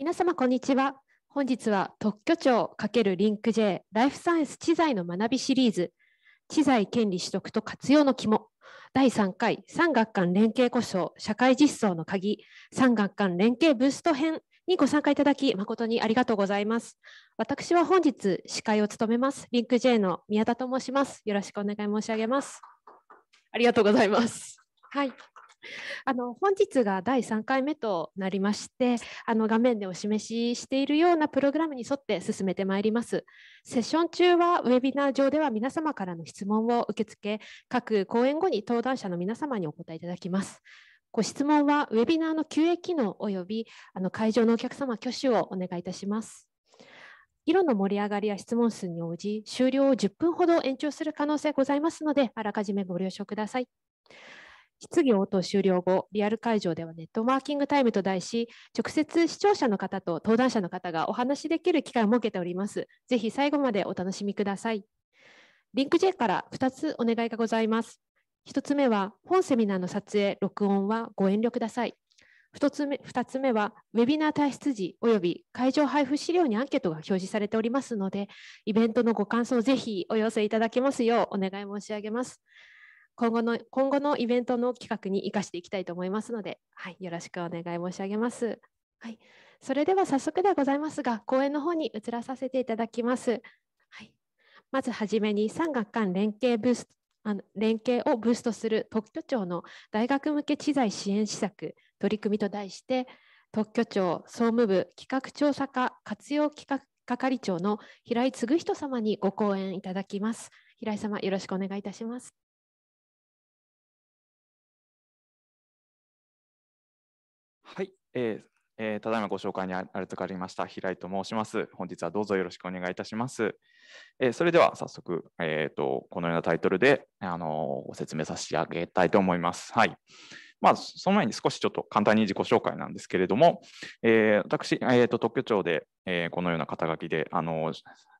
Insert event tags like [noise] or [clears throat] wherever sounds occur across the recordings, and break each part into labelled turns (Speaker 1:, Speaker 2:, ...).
Speaker 1: 皆様こんにちは本日は特許庁×リンク J ライフサイエンス知財の学びシリーズ知財権利取得と活用の肝第3回産学間連携故障社会実装の鍵産学間連携ブースト編にご参加いただき誠にありがとうございます私は本日司会を務めますリンク J の宮田と申しますよろしくお願い申し上げますありがとうございますはいあの本日が第3回目となりましてあの画面でお示ししているようなプログラムに沿って進めてまいりますセッション中はウェビナー上では皆様からの質問を受け付け各講演後に登壇者の皆様にお答えいただきますご質問はウェビナーの QA 機能およびあの会場のお客様挙手をお願いいたします議論の盛り上がりや質問数に応じ終了を10分ほど延長する可能性ございますのであらかじめご了承ください質疑応答終了後、リアル会場ではネットワーキングタイムと題し、直接視聴者の方と登壇者の方がお話しできる機会を設けております。ぜひ最後までお楽しみください。リンク J から2つお願いがございます。1つ目は、本セミナーの撮影、録音はご遠慮ください。2つ目 ,2 つ目は、ウェビナー退出時及び会場配布資料にアンケートが表示されておりますので、イベントのご感想をぜひお寄せいただけますようお願い申し上げます。今後の今後のイベントの企画に生かしていきたいと思いますので、はい、よろしくお願い申し上げます。はい、それでは早速ではございますが、講演の方に移らさせていただきます。はい、まずはじめに産学間連携ブースあの連携をブーストする特許庁の大学向け知財支援施策取り組みと題して、特許庁総務部企画調査課活用企画係長の平井嗣人様にご講演いただきます。平井様、よろしくお願いいたします。
Speaker 2: えーえー、ただいまご紹介にあるとかありました平井と申します。本日はどうぞよろしくお願いいたします。えー、それでは早速、えーと、このようなタイトルで、あのー、ご説明させてあげたいと思います。はいまあ、その前に少しちょっと簡単に自己紹介なんですけれども、えー、私、えーと、特許庁で、えー、このような肩書きで、あの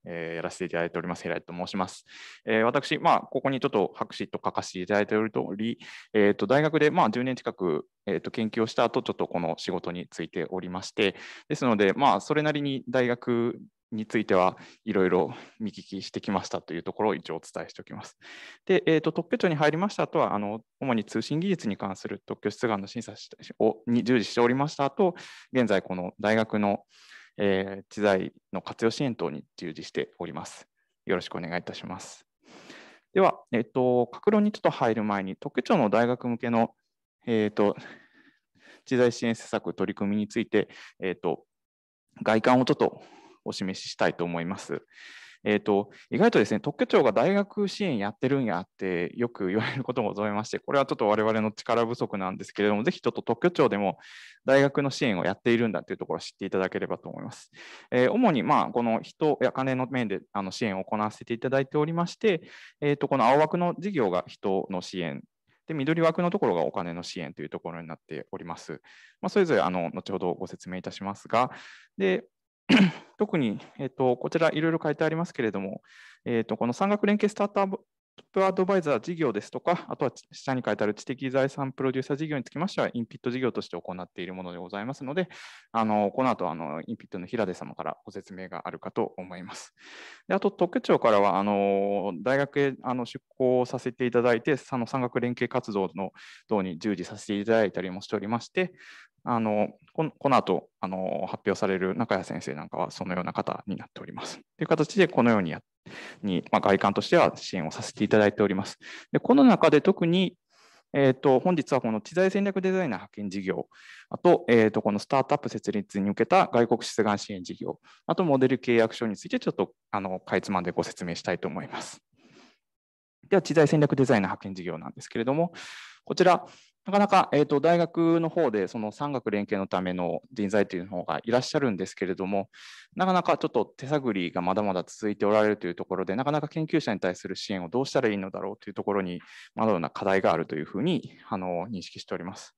Speaker 2: えー、やらせていただいております、平井と申します。えー、私、まあ、ここにちょっと白紙と書かせていただいており通り、えーと、大学で、まあ、10年近く、えーと研究をした後、ちょっとこの仕事についておりまして、ですので、まあ、それなりに大学についてはいろいろ見聞きしてきましたというところを一応お伝えしておきます。で、えーと、特許庁に入りました後はあの主に通信技術に関する特許出願の審査をに従事しておりました後現在この大学の、えー、知財の活用支援等に従事しております。よろしくお願いいたします。では、えっ、ー、と、各論にちょっと入る前に特許庁の大学向けの、えっ、ー、と知財支援施策取り組みについて、えっ、ー、と、外観をちょっとお示ししたいと思います。えーと、意外とですね特許庁が大学支援やってるんやってよく言われることもございましてこれはちょっと我々の力不足なんですけれどもぜひちょっと特許庁でも大学の支援をやっているんだというところを知っていただければと思います。えー、主にまあこの人や金の面であの支援を行わせていただいておりまして、えー、とこの青枠の事業が人の支援で緑枠のところがお金の支援というところになっております。まあ、それぞれあの後ほどご説明いたしますが、で [clears throat] 特に、えっと、こちらいろいろ書いてありますけれども、えっとこの産学連携スタートアップアドバイザー事業ですとか、あとは下に書いてある知的財産プロデューサー事業につきましては、インピット事業として行っているものでございますので、あのこの後あのインピットの平出様からご説明があるかと思います。であと、特許庁からはあの大学へあの出向させていただいて、その産学連携活動の等に従事させていただいたりもしておりまして、あのこの後あの発表される中谷先生なんかはそのような方になっております。という形でこのようにやに、まあ、外観としては支援をさせていただいております。でこの中で特にえーと、本日はこの知財戦略デザイナー派遣事業、あと,、えーと、とこのスタートアップ設立に向けた外国出願支援事業、あとモデル契約書についてちょっとあのかいつまんでご説明したいと思います。では、知財戦略デザイナー派遣事業なんですけれども、こちら、なかなか、えーと、大学の方でその産学連携のための人材という方がいらっしゃるんですけれども、なかなかちょっと手探りがまだまだ続いておられるというところで、なかなか研究者に対する支援をどうしたらいいのだろうというところに、まだような課題があるというふうにあの認識しております。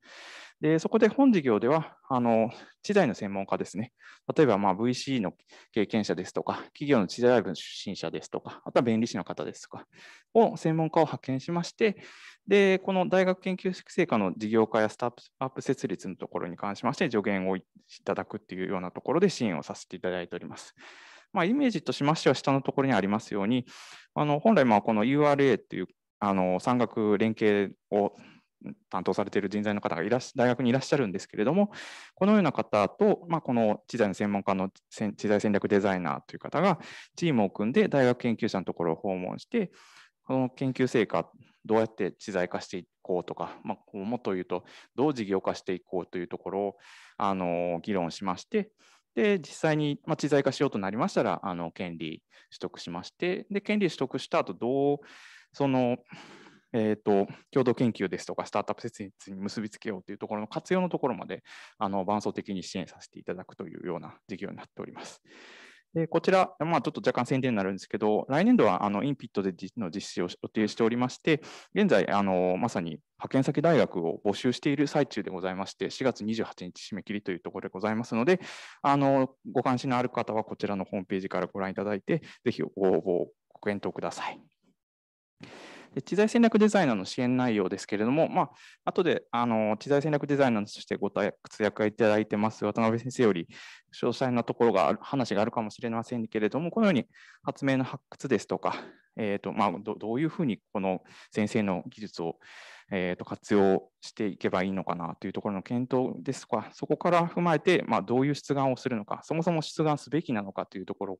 Speaker 2: でそこで本事業ではあの知財の専門家ですね、例えばまあ VC の経験者ですとか、企業の知財部の出身者ですとか、あとは弁理士の方ですとか、を専門家を派遣しまして、でこの大学研究成果の事業化やスタートアップ設立のところに関しまして、助言をいただくっていうようなところで支援をさせていただいております。まあ、イメージとしましては、下のところにありますように、あの本来、この URA というあの産学連携を担当されている人材の方がいら大学にいらっしゃるんですけれども、このような方と、まあ、この知財の専門家の知財戦略デザイナーという方が、チームを組んで大学研究者のところを訪問して、この研究成果、どうやって知財化していこうとか、まあ、もっと言うと、どう事業化していこうというところをあの議論しまして、で実際に、まあ、知財化しようとなりましたらあの権利取得しましてで権利取得した後どうそのえーと、共同研究ですとかスタートアップ設立に結びつけようというところの活用のところまであの伴走的に支援させていただくというような事業になっております。でこちら、まあ、ちょっと若干宣伝になるんですけど、来年度はあのインピットでの実施を予定しておりまして、現在あの、まさに派遣先大学を募集している最中でございまして、4月28日締め切りというところでございますので、あのご関心のある方はこちらのホームページからご覧いただいて、ぜひご応募、ご検討ください。で知財戦略デザイナーの支援内容ですけれども、まあ後であの知財戦略デザイナーとしてご活躍いただいてます渡辺先生より詳細なところが話があるかもしれませんけれども、このように発明の発掘ですとか、えーとまあ、どどういうふうにこの先生の技術をえー、と活用していけばいいのかなというところの検討ですとか、そこから踏まえて、まあ、どういう出願をするのか、そもそも出願すべきなのかというところ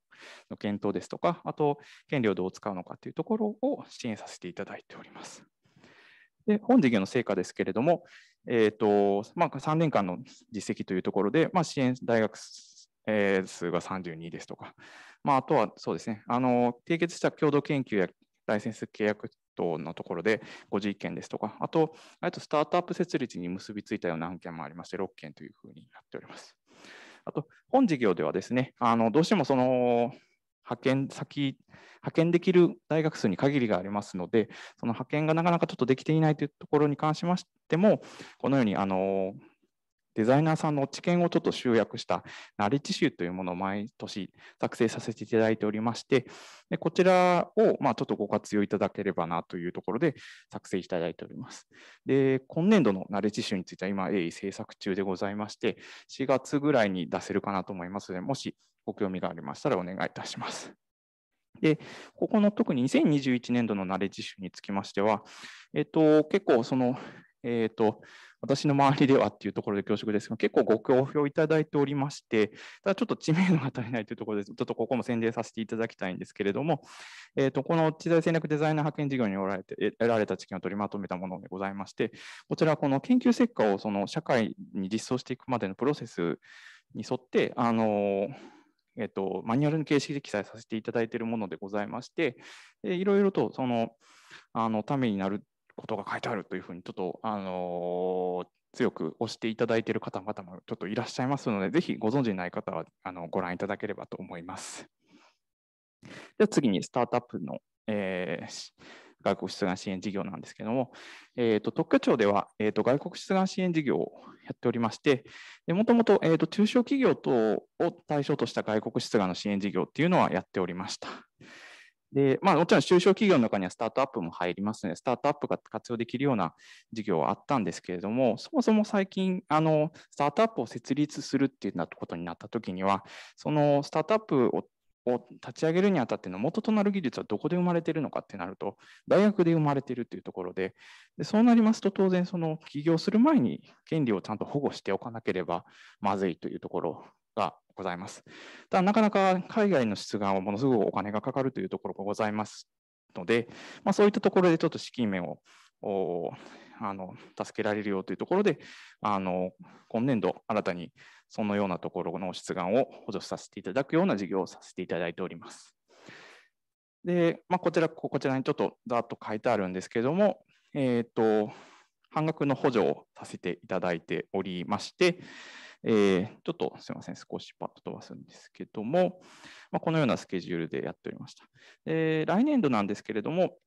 Speaker 2: の検討ですとか、あと、権利をどう使うのかというところを支援させていただいております。で本事業の成果ですけれども、えーとまあ、3年間の実績というところで、まあ、支援大学数が32ですとか、まあ、あとはそうですねあの、締結した共同研究やライセンス契約等のところでご実験ですとか、あと、あとスタートアップ設立に結びついたような案件もありまして、6件というふうになっております。あと、本事業ではですね、あのどうしてもその派遣先、派遣できる大学数に限りがありますので、その派遣がなかなかちょっとできていないというところに関しましても、このようにあのデザイナーさんの知見をちょっと集約したナレッジ集というものを毎年作成させていただいておりまして、でこちらをまあちょっとご活用いただければなというところで作成いただいております。で今年度のナレッジ集については今、鋭意制作中でございまして、4月ぐらいに出せるかなと思いますので、もしご興味がありましたらお願いいたします。で、ここの特に2021年度のナレッジ集につきましては、えっと、結構その、えっと、私の周りではっていうところで恐縮ですが、結構ご好評いただいておりまして、ただちょっと知名度が足りないというところで、ちょっとここも宣伝させていただきたいんですけれども、えー、とこの知財戦略デザイナー派遣事業におられて得られた知見を取りまとめたものでございまして、こちら、この研究成果をその社会に実装していくまでのプロセスに沿って、あのえっ、と、マニュアルの形式で記載させていただいているものでございまして、いろいろとそのあのためになることが書いてあるというふうに、ちょっと、あの強く押していただいている方々もちょっといらっしゃいますので、ぜひご存じない方はあのご覧いただければと思います。では次に、スタートアップの、えー、外国出願支援事業なんですけども、えーと、特許庁では、えーと、外国出願支援事業をやっておりまして、もともと中小企業等を対象とした外国出願の支援事業っていうのはやっておりました。で、まあ、もちろん中小企業の中にはスタートアップも入りますので、スタートアップが活用できるような事業はあったんですけれども、そもそも最近、あの、スタートアップを設立するっていうなことになったときには、そのスタートアップをを立ち上げるにあたっての元となる技術はどこで生まれているのかってなると、大学で生まれているというところで、でそうなりますと、当然、その起業する前に権利をちゃんと保護しておかなければまずいというところがございます。ただ、なかなか海外の出願はものすごくお金がかかるというところがございますので、まあ、そういったところでちょっと資金面をあの助けられるよというところであの、今年度、新たにそのようなところの出願を補助させていただくような事業をさせていただいております。で、まあ、こちら、こちらにちょっとざっと書いてあるんですけども、えっ、ー、と、半額の補助をさせていただいておりまして、えー、ちょっとすいません、少しパッと飛ばすんですけども、まあ、このようなスケジュールでやっておりました。で来年度なんですけれども、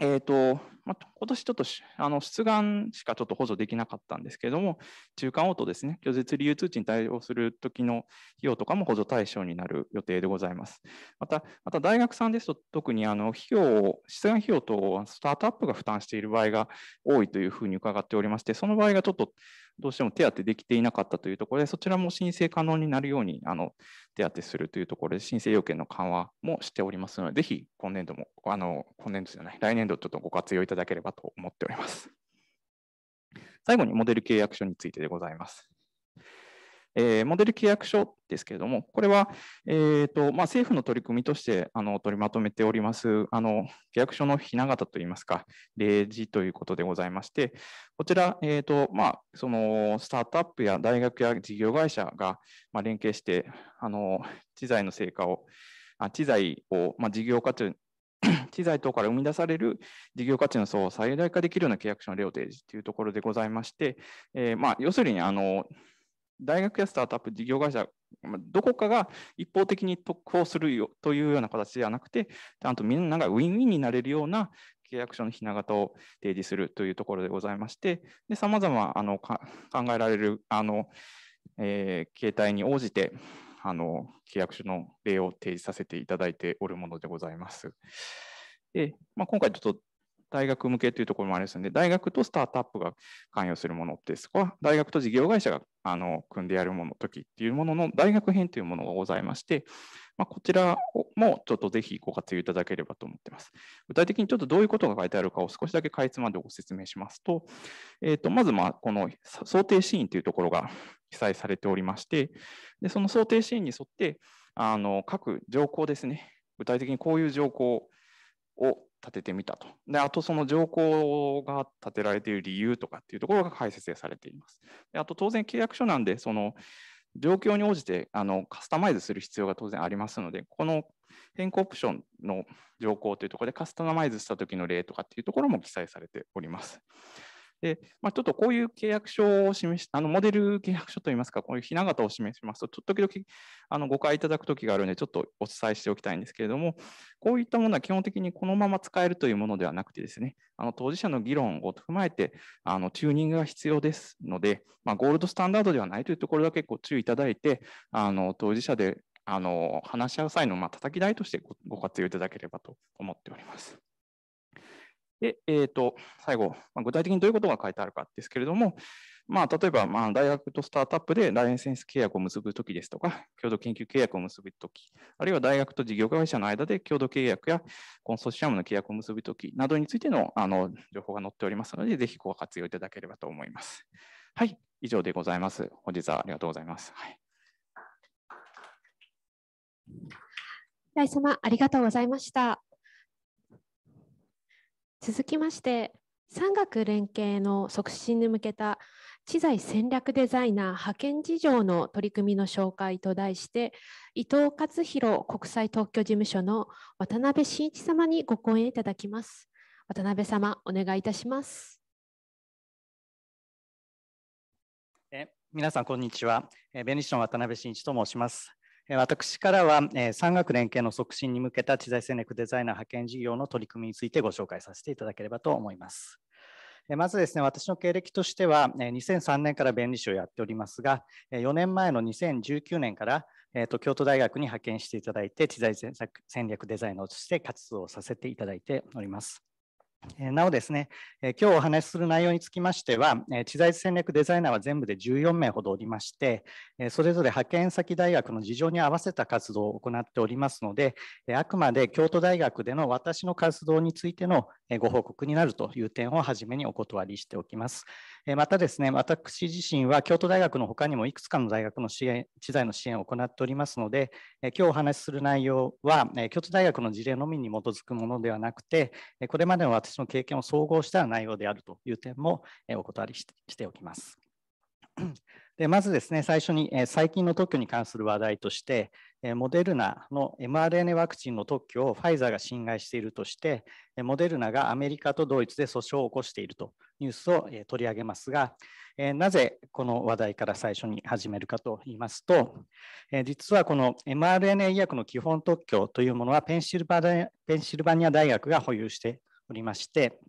Speaker 2: えーとまあ、今年ちょっとあの出願しかちょっと補助できなかったんですけれども、中間応答ですね、拒絶理由通知に対応するときの費用とかも補助対象になる予定でございます。また、また大学さんですと、特にあの費用を、出願費用とスタートアップが負担している場合が多いというふうに伺っておりまして、その場合がちょっとどうしても手当できていなかったというところで、そちらも申請可能になるようにあの手当てするというところで、申請要件の緩和もしておりますので、ぜひ今年度も、あの今年度じゃない、来年度ちょっとご活用いただければと思っております。最後にモデル契約書についてでございます。えー、モデル契約書ですけれども、これは、えーとまあ、政府の取り組みとしてあの取りまとめておりますあの契約書のひな形といいますか、例示ということでございまして、こちら、えーとまあ、そのスタートアップや大学や事業会社が、まあ、連携してあの知財の成果を、あ知財を、まあ、事業価値 [clears throat] 知財等から生み出される事業価値の層を最大化できるような契約書の例を提示というところでございまして、えーまあ、要するにあの大学やスタートアップ、事業会社、どこかが一方的に得をするよというような形ではなくて、ちゃんとみんながウィンウィンになれるような契約書のひな型を提示するというところでございまして、さまざま考えられるあの、えー、携帯に応じてあの契約書の例を提示させていただいておるものでございます。でまあ、今回ちょっと大学向けというところもありますので、大学とスタートアップが関与するものって、そこは大学と事業会社があの組んでやるもの時っていうものの大学編というものがございまして、まあ、こちらもちょっとぜひご活用いただければと思っています。具体的にちょっとどういうことが書いてあるかを少しだけかいつまでご説明しますと、えー、とまずまあこの想定シーンというところが記載されておりまして、でその想定シーンに沿って、あの各条項ですね、具体的にこういう条項を立ててみたと。で、あとその条項が立てられている理由とかっていうところが解説されています。であと当然契約書なんで、その状況に応じてあのカスタマイズする必要が当然ありますので、この変更オプションの条項というところでカスタマイズした時の例とかっていうところも記載されております。で、まあ、ちょっとこういう契約書を示し、あのモデル契約書といいますか、こういうひな形を示しますと、ちょっと時々あの誤解いただくときがあるので、ちょっとお伝えしておきたいんですけれども、こういったものは基本的にこのまま使えるというものではなくてですね、あの当事者の議論を踏まえて、あのチューニングが必要ですので、まあ、ゴールドスタンダードではないというところだけご注意いただいて、あの当事者であの話し合う際のまあ叩き台としてご活用いただければと思っております。で、えー、と最後、まあ、具体的にどういうことが書いてあるかですけれども、まあ、例えば、まあ、大学とスタートアップでライセンス契約を結ぶときですとか、共同研究契約を結ぶとき、あるいは大学と事業会社の間で共同契約やコンソーシアムの契約を結ぶときなどについてのあの情報が載っておりますので、ぜひご活用いただければと思います。はい、以上でございます。本日はありがとうございます。はい、
Speaker 1: 平様、ありがとうございました。続きまして、産学連携の促進に向けた知財戦略デザイナー派遣事情の取り組みの紹介と題して、伊藤勝弘国際特許事務所の渡辺真一様にご講演いただきます。渡辺様、お願いいたします。
Speaker 3: え皆さん、こんにちは。弁シ士の渡辺真一と申します。私からは、え産学連携の促進に向けた知財戦略デザイナー派遣事業の取り組みについてご紹介させていただければと思います。まずですね、私の経歴としては、2003年から弁理士をやっておりますが、4年前の2019年から、えと、京都大学に派遣していただいて、知財戦略デザイナーとして活動させていただいております。なおですね、今日お話しする内容につきましては、知財戦略デザイナーは全部で14名ほどおりまして、それぞれ派遣先大学の事情に合わせた活動を行っておりますので、あくまで京都大学での私の活動についてのご報告になるという点を初めにお断りしておきます。またですね、私自身は京都大学の他にもいくつかの大学の支援、知財の支援を行っておりますので、今日お話しする内容は、京都大学の事例のみに基づくものではなくて、これまでの私の経験を総合した内容であるという点もお断りしておきます。[clears throat] でまずですね、最初に最近の特許に関する話題として、モデルナの mRNA ワクチンの特許をファイザーが侵害しているとして、モデルナがアメリカとドイツで訴訟を起こしているとニュースを取り上げますが、なぜこの話題から最初に始めるかと言いますと、実はこの mRNA 医薬の基本特許というものはペンシルバニア大学が保有しておりまして、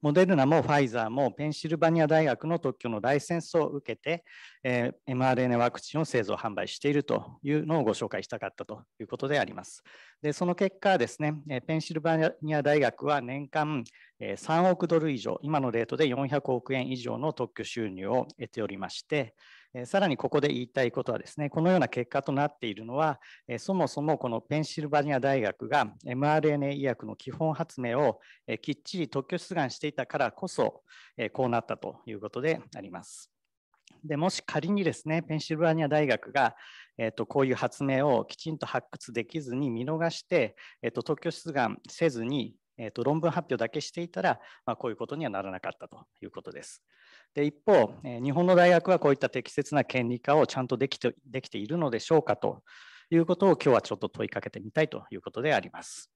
Speaker 3: モデルナもファイザーもペンシルバニア大学の特許のライセンスを受けて、えー、mRNA ワクチンを製造・販売しているというのをご紹介したかったということであります。でその結果ですね、ペンシルバニア大学は年間3億ドル以上、今のレートで400億円以上の特許収入を得ておりまして、さらにここで言いたいことはですね、このような結果となっているのは、そもそもこのペンシルバニア大学が mRNA 医薬の基本発明をきっちり特許出願していたからこそ、こうなったということであります。でもし仮にですねペンシルバニア大学が、えっと、こういう発明をきちんと発掘できずに見逃して、えっと、特許出願せずに、えっと、と論文発表だけしていたら、まあ、こういうことにはならなかったということです。で一方、日本の大学はこういった適切な権利化をちゃんとできてできているのでしょうかということを今日はちょっと問いかけてみたいということであります。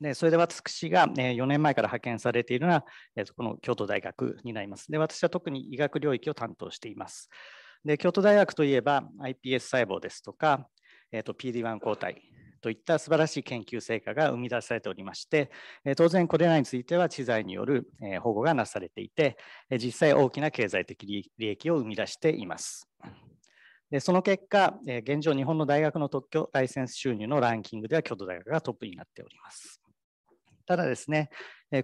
Speaker 3: でそれで私が4年前から派遣されているのはこの京都大学になります。で私は特に医学領域を担当しています。で京都大学といえば iPS 細胞ですとか、えー、と PD1 抗体といった素晴らしい研究成果が生み出されておりまして、当然これらについては知財による保護がなされていて、実際大きな経済的利益を生み出しています。その結果、現状、日本の大学の特許ライセンス収入のランキングでは京都大学がトップになっております。ただですね、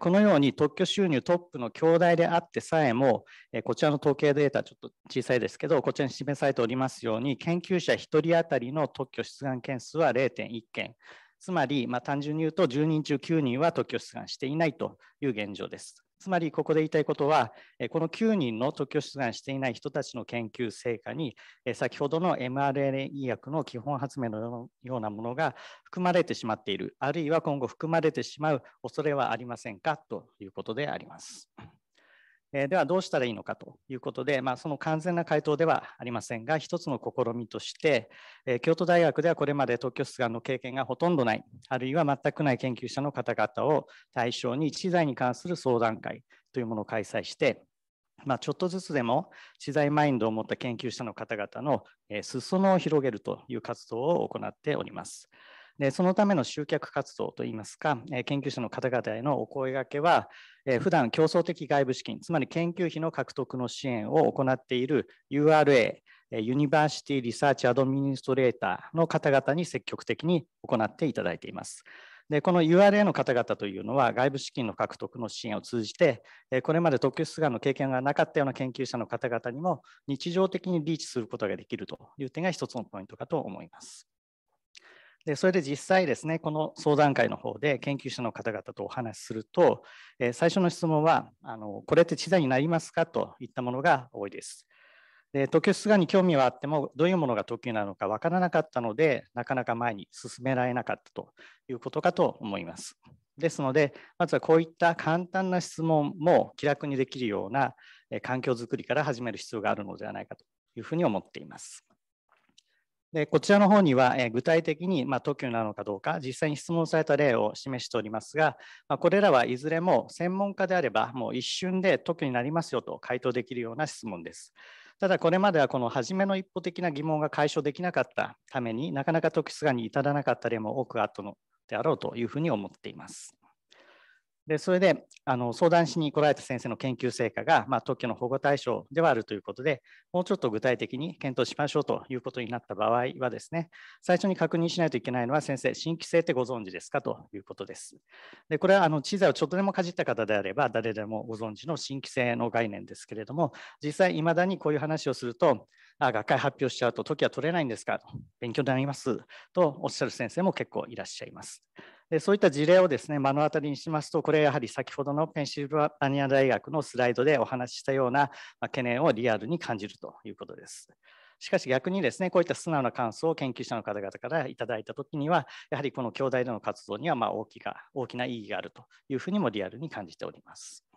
Speaker 3: このように特許収入トップの兄弟であってさえも、こちらの統計データ、ちょっと小さいですけど、こちらに示されておりますように、研究者1人当たりの特許出願件数は0.1件、つまり、まあ、単純に言うと10人中9人は特許出願していないという現状です。つまりここで言いたいことは、この9人の特許出願していない人たちの研究成果に、先ほどの mRNA 医薬の基本発明のようなものが含まれてしまっている、あるいは今後含まれてしまう恐れはありませんかということであります。えー、ではどうしたらいいのかということで、まあ、その完全な回答ではありませんが、一つの試みとして、えー、京都大学ではこれまで東京出願の経験がほとんどない、あるいは全くない研究者の方々を対象に知財に関する相談会というものを開催して、まあ、ちょっとずつでも知財マインドを持った研究者の方々の、え裾野を広げるという活動を行っております。でそのための集客活動といいますか、え研究者の方々へのお声がけは、え普段競争的外部資金、つまり研究費の獲得の支援を行っている URA、ユニバーシティ・リサーチ・アドミニストレーターの方々に積極的に行っていただいています。でこの URA の方々というのは外部資金の獲得の支援を通じてこれまで特許出願の経験がなかったような研究者の方々にも日常的にリーチすることができるという点が一つのポイントかと思います。でそれで実際ですね、この相談会の方で研究者の方々とお話しすると、え最初の質問はあの、これって知財になりますかといったものが多いです。で特許出願に興味はあっても、どういうものが特許なのか分からなかったので、なかなか前に進められなかったということかと思います。ですので、まずはこういった簡単な質問も気楽にできるような環境づくりから始める必要があるのではないかというふうに思っています。でこちらの方には、え具体的に、ま特許なのかどうか、実際に質問された例を示しておりますが、まこれらはいずれも専門家であれば、もう一瞬で特許になりますよと回答できるような質問です。ただこれまではこの初めの一歩的な疑問が解消できなかったためになかなか特質がに至らなかった例も多くあったのであろうというふうに思っています。でそれであの相談しに来られた先生の研究成果が、まあ、特許の保護対象ではあるということで、もうちょっと具体的に検討しましょうということになった場合はですね、最初に確認しないといけないのは、先生、新規性ってご存知ですかということです。でこれはあの知財をちょっとでもかじった方であれば、誰でもご存知の新規性の概念ですけれども、実際、いまだにこういう話をすると、あ学会発表しちゃうと時は取れないんですかと、勉強になりますとおっしゃる先生も結構いらっしゃいます。そういった事例をですね目の当たりにしますとこれやはり先ほどのペンシルバニア大学のスライドでお話ししたような懸念をリアルに感じるということです。しかし逆にですね、こういった素直な感想を研究者の方々からいただいたときには、やはりこの兄弟での活動にはまあ大きが大きな意義があるというふうにもリアルに感じております。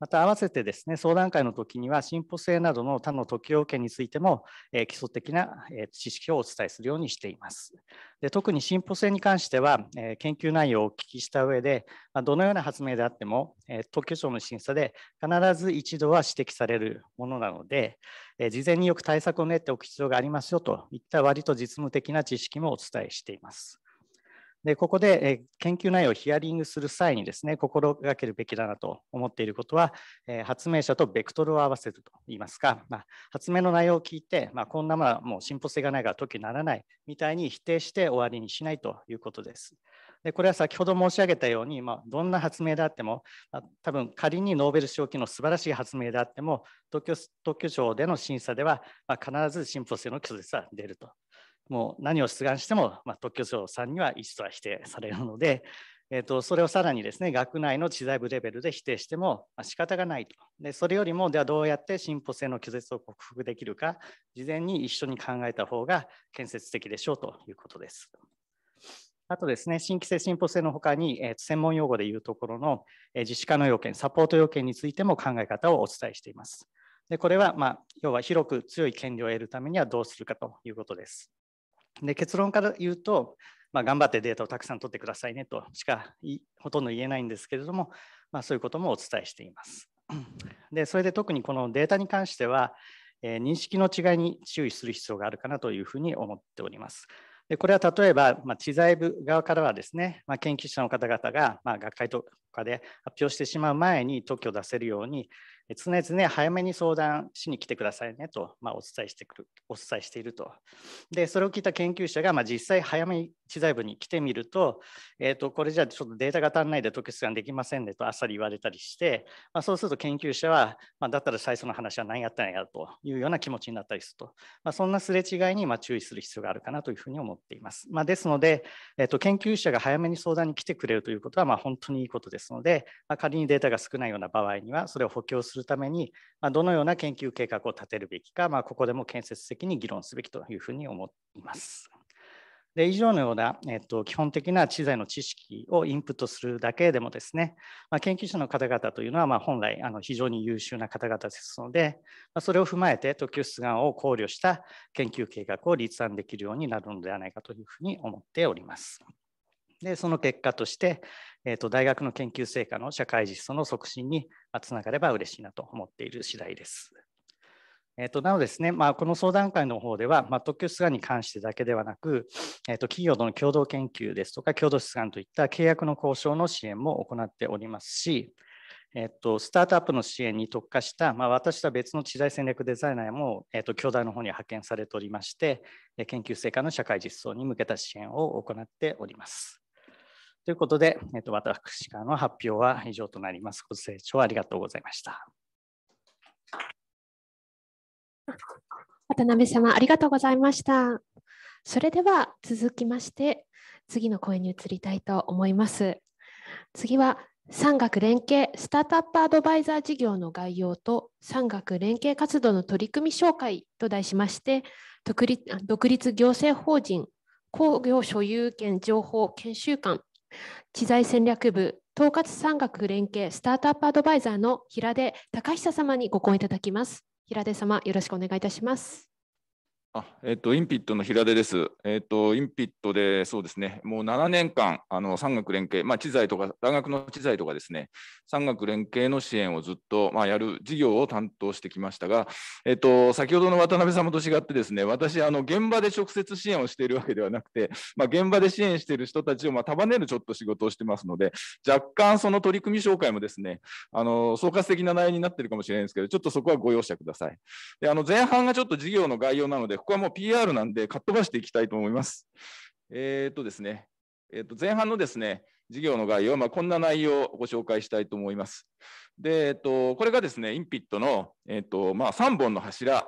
Speaker 3: また合わせてですね相談会の時には進歩性などの他の特許要件についても、えー、基礎的な、えー、知識をお伝えするようにしていますで特に進歩性に関しては、えー、研究内容をお聞きした上で、まあ、どのような発明であっても、え特許庁の審査で必ず一度は指摘されるものなので、え事前によく対策を練っておく必要がありますよといった割と実務的な知識もお伝えしていますでここで研究内容をヒアリングする際にですね心がけるべきだなと思っていることは発明者とベクトルを合わせるといいますか、まあ、発明の内容を聞いて、まあ、こんなものはもう進歩性がないから時にならないみたいに否定して終わりにしないということです。でこれは先ほど申し上げたように、まあ、どんな発明であっても、まあ、多分仮にノーベル賞金の素晴らしい発明であっても特許東庁での審査では、まあ、必ず進歩性の拒絶は出るともう何を出願しても、まあ、特許庁さんには一度は否定されるので、えーと、それをさらにですね学内の知財部レベルで否定しても、まあ、仕方がないとでそれよりもではどうやって進歩性の拒絶を克服できるか事前に一緒に考えた方が建設的でしょうということです。あとですね、新規性進歩性のほかに、えー、専門用語でいうところの、えー、自治化の要件、サポート要件についても考え方をお伝えしています。でこれは、まあ、要は広く強い権利を得るためにはどうするかということです。で結論から言うと、まあ、頑張ってデータをたくさん取ってくださいねとしかほとんど言えないんですけれども、まあ、そういうこともお伝えしています。
Speaker 4: [clears throat]
Speaker 3: でそれで特にこのデータに関しては、えー、認識の違いに注意する必要があるかなというふうに思っております。でこれは例えば、まあ、知財部側からはですね、まあ、研究者の方々が、まあ、学会とかで発表してしまう前に特許を出せるように、常々早めに相談しに来てくださいねと、まあ、お伝えしてくるお伝えしていると。でそれを聞いた研究者が、まあ、実際早めに知財部に来てみると,、えーと、これじゃちょっとデータが足んないで特出ができませんねとあっさり言われたりして、まあ、そうすると研究者は、まあ、だったら最初の話は何やったんやというような気持ちになったりすると、まあ、そんなすれ違いにまあ注意する必要があるかなというふうに思っています。まあ、ですので、えーと、と研究者が早めに相談に来てくれるということは、まあ、本当にいいことですので、まあ、仮にデータが少ないような場合にはそれを補強するするために、まあ、どのような研究計画を立てるべきか、まあ、ここでも建設的に議論すべきというふうに思います。で以上のような、えっと、基本的な知財の知識をインプットするだけでもですね、まあ、研究者の方々というのは、まあ、本来あの非常に優秀な方々ですので、まあ、それを踏まえて特許出願を考慮した研究計画を立案できるようになるのではないかというふうに思っております。でその結果として、えーと、大学の研究成果の社会実装の促進につながれば嬉しいなと思っている次第です。えーと、なおですね、まあ、この相談会の方では、まあ、特許出願に関してだけではなく、えーと、企業との共同研究ですとか共同出願といった契約の交渉の支援も行っておりますし、えー、とスタートアップの支援に特化した、まあ、私とは別の知財戦略デザイナーも、えー、と京大の方に派遣されておりまして研究成果の社会実装に向けた支援を行っております。ということで、えっと、私からの発表は以上となります。ご清聴ありがとうございました。
Speaker 1: 渡辺様、ありがとうございました。それでは続きまして、次の声に移りたいと思います。次は産学連携スタートアップアドバイザー事業の概要と産学連携活動の取り組み紹介と題しまして独立行政法人工業所有権情報研修館知財戦略部統括産学連携スタートアップアドバイザーの平出隆久様にご講演いただきます。平出様、よろしくお願いいたします。
Speaker 5: あえっ、と、インピットの平出です。えっ、と、インピットで、そうですね、もう7年間、あの産学連携、まあ、知財とか、大学の知財とかですね、産学連携の支援をずっと、まあ、やる事業を担当してきましたが、えっ、と、先ほどの渡辺様と違ってですね、私、あの現場で直接支援をしているわけではなくて、まあ、現場で支援している人たちを、ま束ねるちょっと仕事をしてますので、若干その取り組み紹介もですね、あの総括的な内容になってるかもしれないんですけど、ちょっとそこはご容赦ください。であの前半がちょっと事業の概要なので、ここはもう PR なんで、かっ飛ばしていきたいと思います。えっ、とですね、えっ、と前半のですね、事業の概要、まあ、こんな内容をご紹介したいと思います。で、えっと、これがですね、インピットの、えっとまあ、3本の柱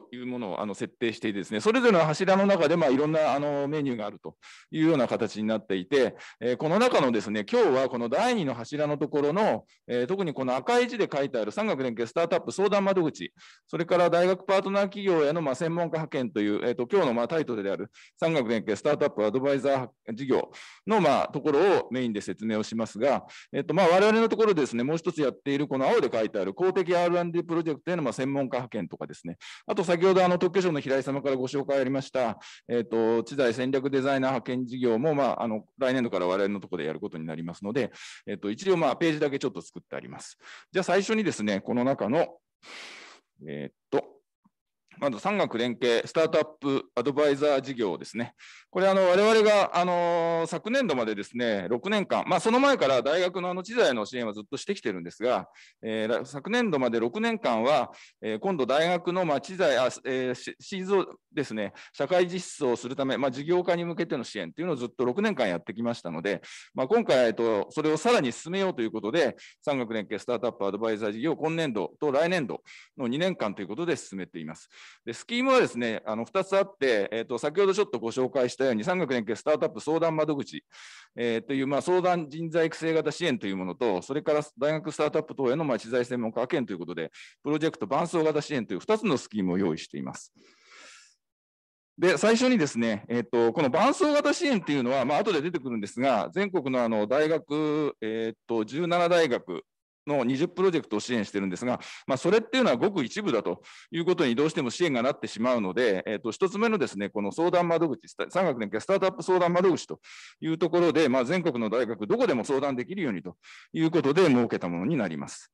Speaker 5: というものをあの設定していてですね、それぞれの柱の中で、まあ、いろんなあのメニューがあるというような形になっていて、えー、この中のですね、今日はこの第2の柱のところの、えー、特にこの赤い字で書いてある産学連携スタートアップ相談窓口、それから大学パートナー企業へのまあ専門家派遣という、えーと、今日のまあタイトルである産学連携スタートアップアドバイザー事業のまあところをメインで説明をしますが、えーとまあ、我々のところですね、もう一つやっているこの青で書いてある公的 R&D プロジェクトへのまあ専門家派遣とかですね、あと先ほどあの特許庁の平井様からご紹介ありました、えーと、知財戦略デザイナー派遣事業も、まあ、あの来年度から我々のところでやることになりますので、えーと、と一応まあページだけちょっと作ってあります。じゃあ最初にですね、この中の、えっ、ー、と、まず産学連携スタートアップアドバイザー事業ですね。これ、あの我々があの昨年度までですね、6年間、まあ、その前から大学のあの知財の支援はずっとしてきてるんですが、えー、昨年度まで6年間は、えー、今度大学のまあ知財あ、えー、シーズですね、社会実装するため、まあ、事業化に向けての支援というのをずっと6年間やってきましたので、まあ、今回、えっと、それをさらに進めようということで、産学連携スタートアップアドバイザー事業今年度と来年度の2年間ということで進めています。でスキームはですねあの二つあって、えーと、先ほどちょっとご紹介したように産学連携スタートアップ相談窓口、えー、という、まあ、相談人材育成型支援というものとそれから大学スタートアップ等への、まあ、知財専門家派遣ということでプロジェクト伴走型支援という二つのスキームを用意しています。で最初にですね、えーと、この伴走型支援っていうのは、まあ後で出てくるんですが、全国のあの大学、えーと、と17大学の20プロジェクトを支援してるんですが、まあ、それっていうのはごく一部だということにどうしても支援がなってしまうので、えー、と1つ目のですねこの相談窓口、3学年スタートアップ相談窓口というところで、まあ、全国の大学、どこでも相談できるようにということで設けたものになります。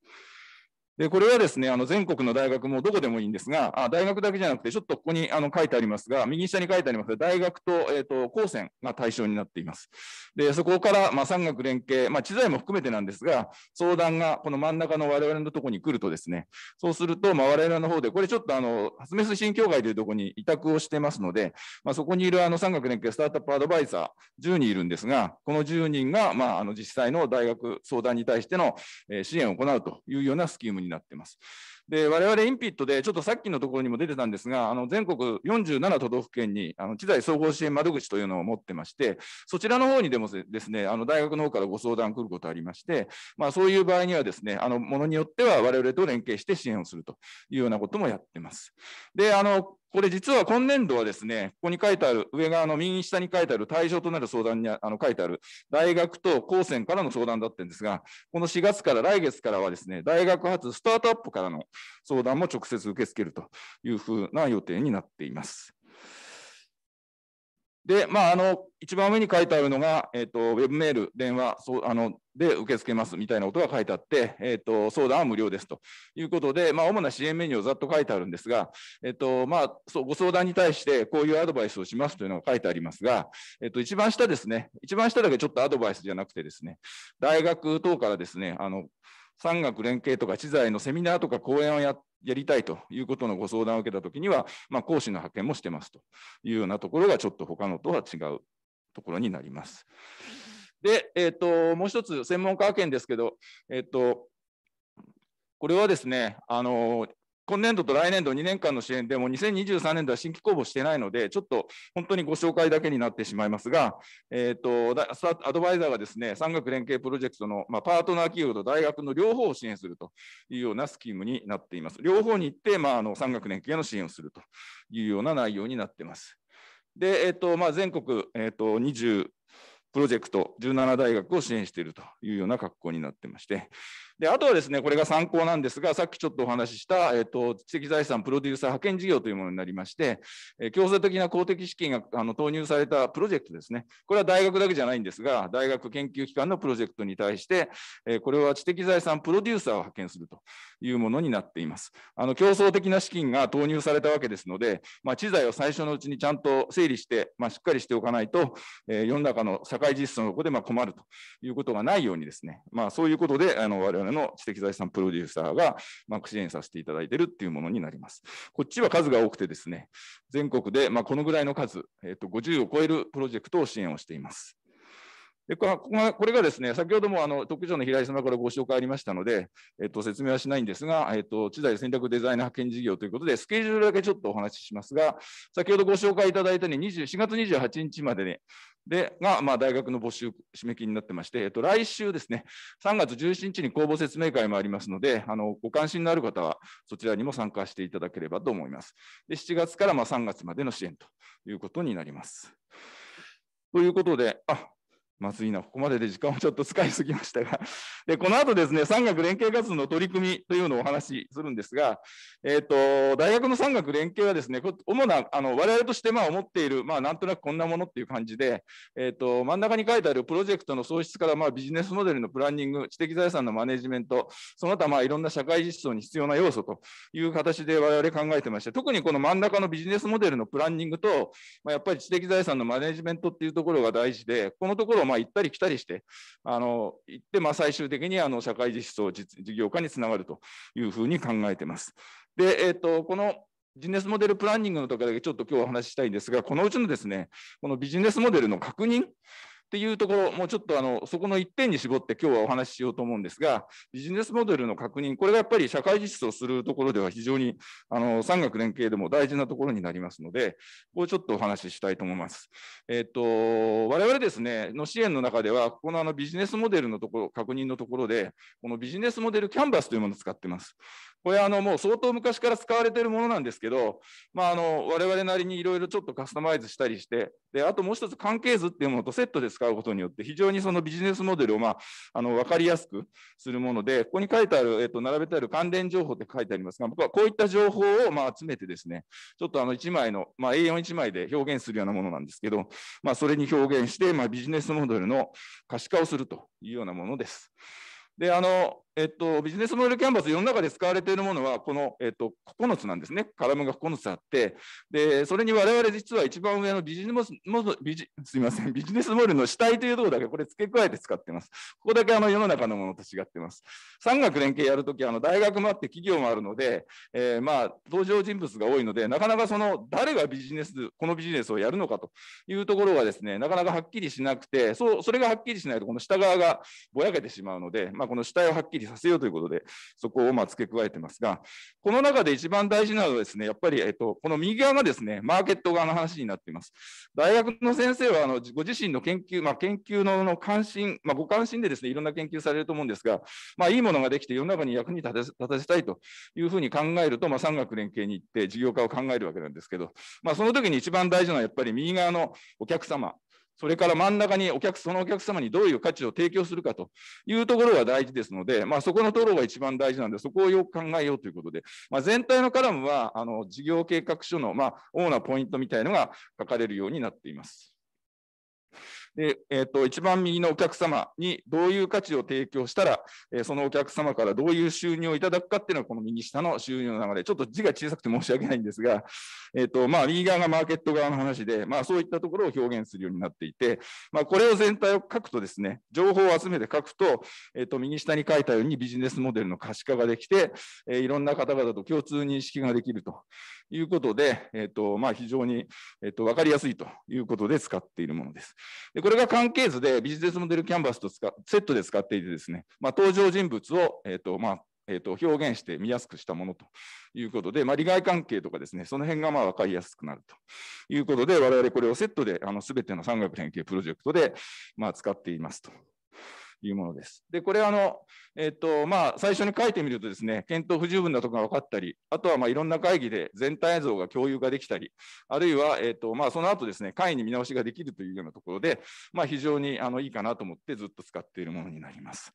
Speaker 5: で、これはですね、あの全国の大学もどこでもいいんですが、あ大学だけじゃなくて、ちょっとここにあの書いてありますが、右下に書いてありますが、大学と,、えーと、高専が対象になっています。で、そこから、まあ、産学連携、まあ、知財も含めてなんですが、相談がこの真ん中の我々のところに来るとですね、そうすると、まあ、我々の方で、これちょっとあの、発明推進協会というところに委託をしてますので、まあ、そこにいるあの産学連携スタートアップアドバイザー10人いるんですが、この10人が、まあ、あの実際の大学相談に対しての支援を行うというようなスキームになってます。で我々インピットでちょっとさっきのところにも出てたんですがあの全国47都道府県にあの知財総合支援窓口というのを持ってましてそちらの方にでもですねあの大学の方からご相談来ることありまして、まあ、そういう場合にはですねあのものによっては我々と連携して支援をするというようなこともやってます。であのこれ実は今年度はですね、ここに書いてある、上側の右下に書いてある対象となる相談にあの書いてある、大学と高専からの相談だったんですが、この4月から来月からはですね、大学発スタートアップからの相談も直接受け付けるというふうな予定になっています。で、まあ、あの、一番上に書いてあるのが、えっ、ー、と、ウェブメール、電話、そう、あの、で受け付けますみたいなことが書いてあって、えっ、ー、と、相談は無料ですということで、まあ、主な支援メニューをざっと書いてあるんですが、えっ、ー、と、まあ、そう、ご相談に対してこういうアドバイスをしますというのが書いてありますが、えっと、一番下ですね、一番下だけちょっとアドバイスじゃなくてですね、大学等からですね、あの、産学連携とか知財のセミナーとか講演をやりたいということのご相談を受けたときには、まあ、講師の派遣もしてますというようなところがちょっと他のとは違うところになります。で、えーと、もう一つ専門家派遣ですけど、えーとこれはですねあの今年度と来年度2年間の支援でも2023年度は新規公募してないので、ちょっと本当にご紹介だけになってしまいますが、えっ、ー、と、アドバイザーがですね、産学連携プロジェクトの、まあ、パートナー企業と大学の両方を支援するというようなスキームになっています。両方に行って、まあ、あの、産学連携の支援をするというような内容になっています。で、えっ、ー、と、まあ、全国、えっ、ー、と、20、プロジェクト17大学を支援しているというような格好になってまして、で、あとはですね、これが参考なんですが、さっきちょっとお話しした、えっ、ー、と、知的財産プロデューサー派遣事業というものになりまして、えー、強制的な公的資金があの投入されたプロジェクトですね。これは大学だけじゃないんですが、大学研究機関のプロジェクトに対して、えー、これは知的財産プロデューサーを派遣するというものになっています。あの、競争的な資金が投入されたわけですので、まあ、知財を最初のうちにちゃんと整理して、まあ、しっかりしておかないと、え世の中の社会実装のここでま困るということがないようにですね、まあ、そういうことで、あの、我々ルの知的財産プロデューサーが、まあ、支援させていただいているっていうものになります。こっちは数が多くてですね、全国で、まあ、このぐらいの数、えっと50を超えるプロジェクトを支援をしています。でこれがですね、先ほどもあの特上の平井様からご紹介ありましたので、えっと、説明はしないんですが、えっと、知財戦略デザイン派遣事業ということで、スケジュールだけちょっとお話ししますが、先ほどご紹介いただいたように、4月28日まででが、まあ、大学の募集締め切りになってまして、えっと、来週ですね、3月17日に公募説明会もありますので、あのご関心のある方はそちらにも参加していただければと思います。で7月からまあ3月までの支援ということになります。ということで、あまずいな、ここまでで時間をちょっと使いすぎましたが、[laughs] でこの後ですね、産学連携活動の取り組みというのをお話しするんですが、えーと、大学の産学連携はですね、主なあの我々としてまあ思っている、まあ、なんとなくこんなものっていう感じで、えーと、真ん中に書いてあるプロジェクトの創出から、まあ、ビジネスモデルのプランニング、知的財産のマネジメント、その他、まあ、いろんな社会実装に必要な要素という形で我々考えてまして、特にこの真ん中のビジネスモデルのプランニングと、まあ、やっぱり知的財産のマネジメントっていうところが大事で、このところをまあ、行ったり来たりして、あの行って、まあ、最終的にあの社会実装事業化につながるというふうに考えています。で、えーと、とこのビジネスモデルプランニングのところだけちょっと今日お話ししたいんですが、このうちのですね、このビジネスモデルの確認っていうところ、もうちょっとあのそこの一点に絞って今日はお話ししようと思うんですが、ビジネスモデルの確認、これがやっぱり社会実装するところでは非常にあの産学連携でも大事なところになりますので、これ、ちょっとお話ししたいと思います。えっ、と、我々ですね、の支援の中では、ここのあのビジネスモデルのところ、確認のところで、このビジネスモデルキャンバスというものを使ってます。これはあのもう相当昔から使われているものなんですけど、まあ、あの我々なりにいろいろちょっとカスタマイズしたりしてで、あともう一つ関係図っていうものとセットです使うことによって、非常にそのビジネスモデルを、まあ、あの分かりやすくするもので、ここに書いてある、えっと、並べてある関連情報って書いてありますが、僕はこういった情報をまあ集めてですね、ちょっとあの1枚の、まあ、A41 枚で表現するようなものなんですけど、まあ、それに表現して、まあ、ビジネスモデルの可視化をするというようなものです。であのえっと、ビジネスモデルキャンバス世の中で使われているものはこの、えっと、9つなんですねカラムが9つあってでそれに我々実は一番上のビジネスモすみませんビジネスモデルの主体というところだけこれ付け加えて使ってますここだけあの世の中のものと違ってます産学連携やるときあの大学もあって企業もあるので、えー、まあ登場人物が多いのでなかなかその誰がビジネスこのビジネスをやるのかというところがですねなかなかはっきりしなくてそうそれがはっきりしないとこの下側がぼやけてしまうので、まあ、この主体をはっきりりさせようということで、そこをまあ付け加えてますが、この中で一番大事なのはですね、やっぱり、えっと、この右側がですね、マーケット側の話になっています。大学の先生は、あのご自身の研究、まあ、研究のの関心、まあ、ご関心でですね、いろんな研究されると思うんですが、まあ、いいものができて世の中に役に立たせたいというふうに考えると、まあ、産学連携に行って事業化を考えるわけなんですけど、まあ、その時に一番大事なのはやっぱり右側のお客様、それから真ん中にお客そのお客様にどういう価値を提供するかというところが大事ですので、まあ、そこのところが一番大事なんで、そこをよく考えようということで、まあ、全体のカラムはあの事業計画書の、まあ、主なポイントみたいのが書かれるようになっています。で、えーと、一番右のお客様にどういう価値を提供したら、えそのお客様からどういう収入をいただくかっていうのがこの右下の収入の流れちょっと字が小さくて申し訳ないんですが、えーとまあ、右側がマーケット側の話で、まあ、そういったところを表現するようになっていて、まあ、これを全体を書くとですね情報を集めて書くと,、えーと、と右下に書いたようにビジネスモデルの可視化ができて、えいろんな方々と共通認識ができるということで、えっ、ー、と、まあ、非常に、えっ、ー、と、わかりやすいということで使っているものです。で、これが関係図でビジネスモデルキャンバスと使セットで使っていてですね、まあ、登場人物を、えっ、ー、と、まあ、えー、と表現して見やすくしたものということで、まあ、利害関係とかですね、その辺がまあ分かりやすくなるということで、我々これをセットであの全ての産学連携プロジェクトでまあ使っていますというものです。で、これはあの、えっ、と、まあ、最初に書いてみるとですね、検討不十分なところが分かったり、あとはまあいろんな会議で全体像が共有ができたり、あるいは、えっ、と、まあ、その後ですね、会に見直しができるというようなところで、まあ、非常にあのいいかなと思ってずっと使っているものになります。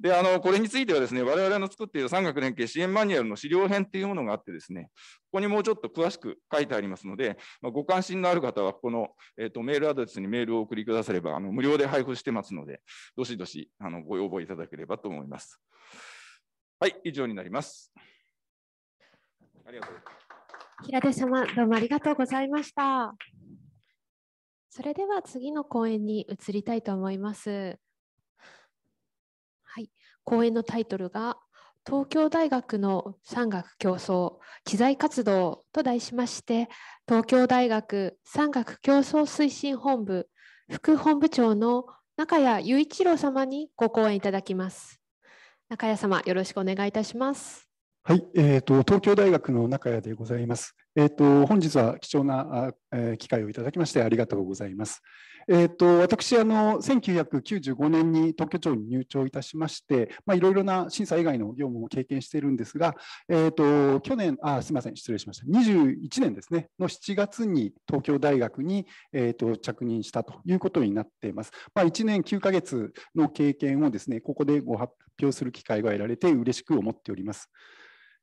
Speaker 5: であのこれについてはですね我々の作っている産学連携支援マニュアルの資料編というものがあってですねここにもうちょっと詳しく書いてありますので、まあ、ご関心のある方はこの、えーと、メールアドレスにメールを送りくださればあの無料で配布してますのでどしどしあのご要望いただければと思います。はい以上になります。ありがとう
Speaker 1: 平手様どうもありがとうございました。それでは次の講演に移りたいと思います。講演のタイトルが東京大学の産学競争機材活動と題しまして東京大学産学競争推進本部副本部長の中谷雄一郎様にご講演いただきます中谷様よろしくお願いいたします
Speaker 6: はい、えーと、東京大学の中谷でございます、えーと本日は貴重な、えー、機会をいただきましてありがとうございますえーと、私あの、1995年に特許庁に入庁いたしまして、いろいろな審査以外の業務も経験しているんですが、えーと、去年あ、すみません、失礼しました、21年ですね、の7月に東京大学に、えーと、と着任したということになっています。まあ、1年9ヶ月の経験をですねここでご発表する機会が得られて嬉しく思っております。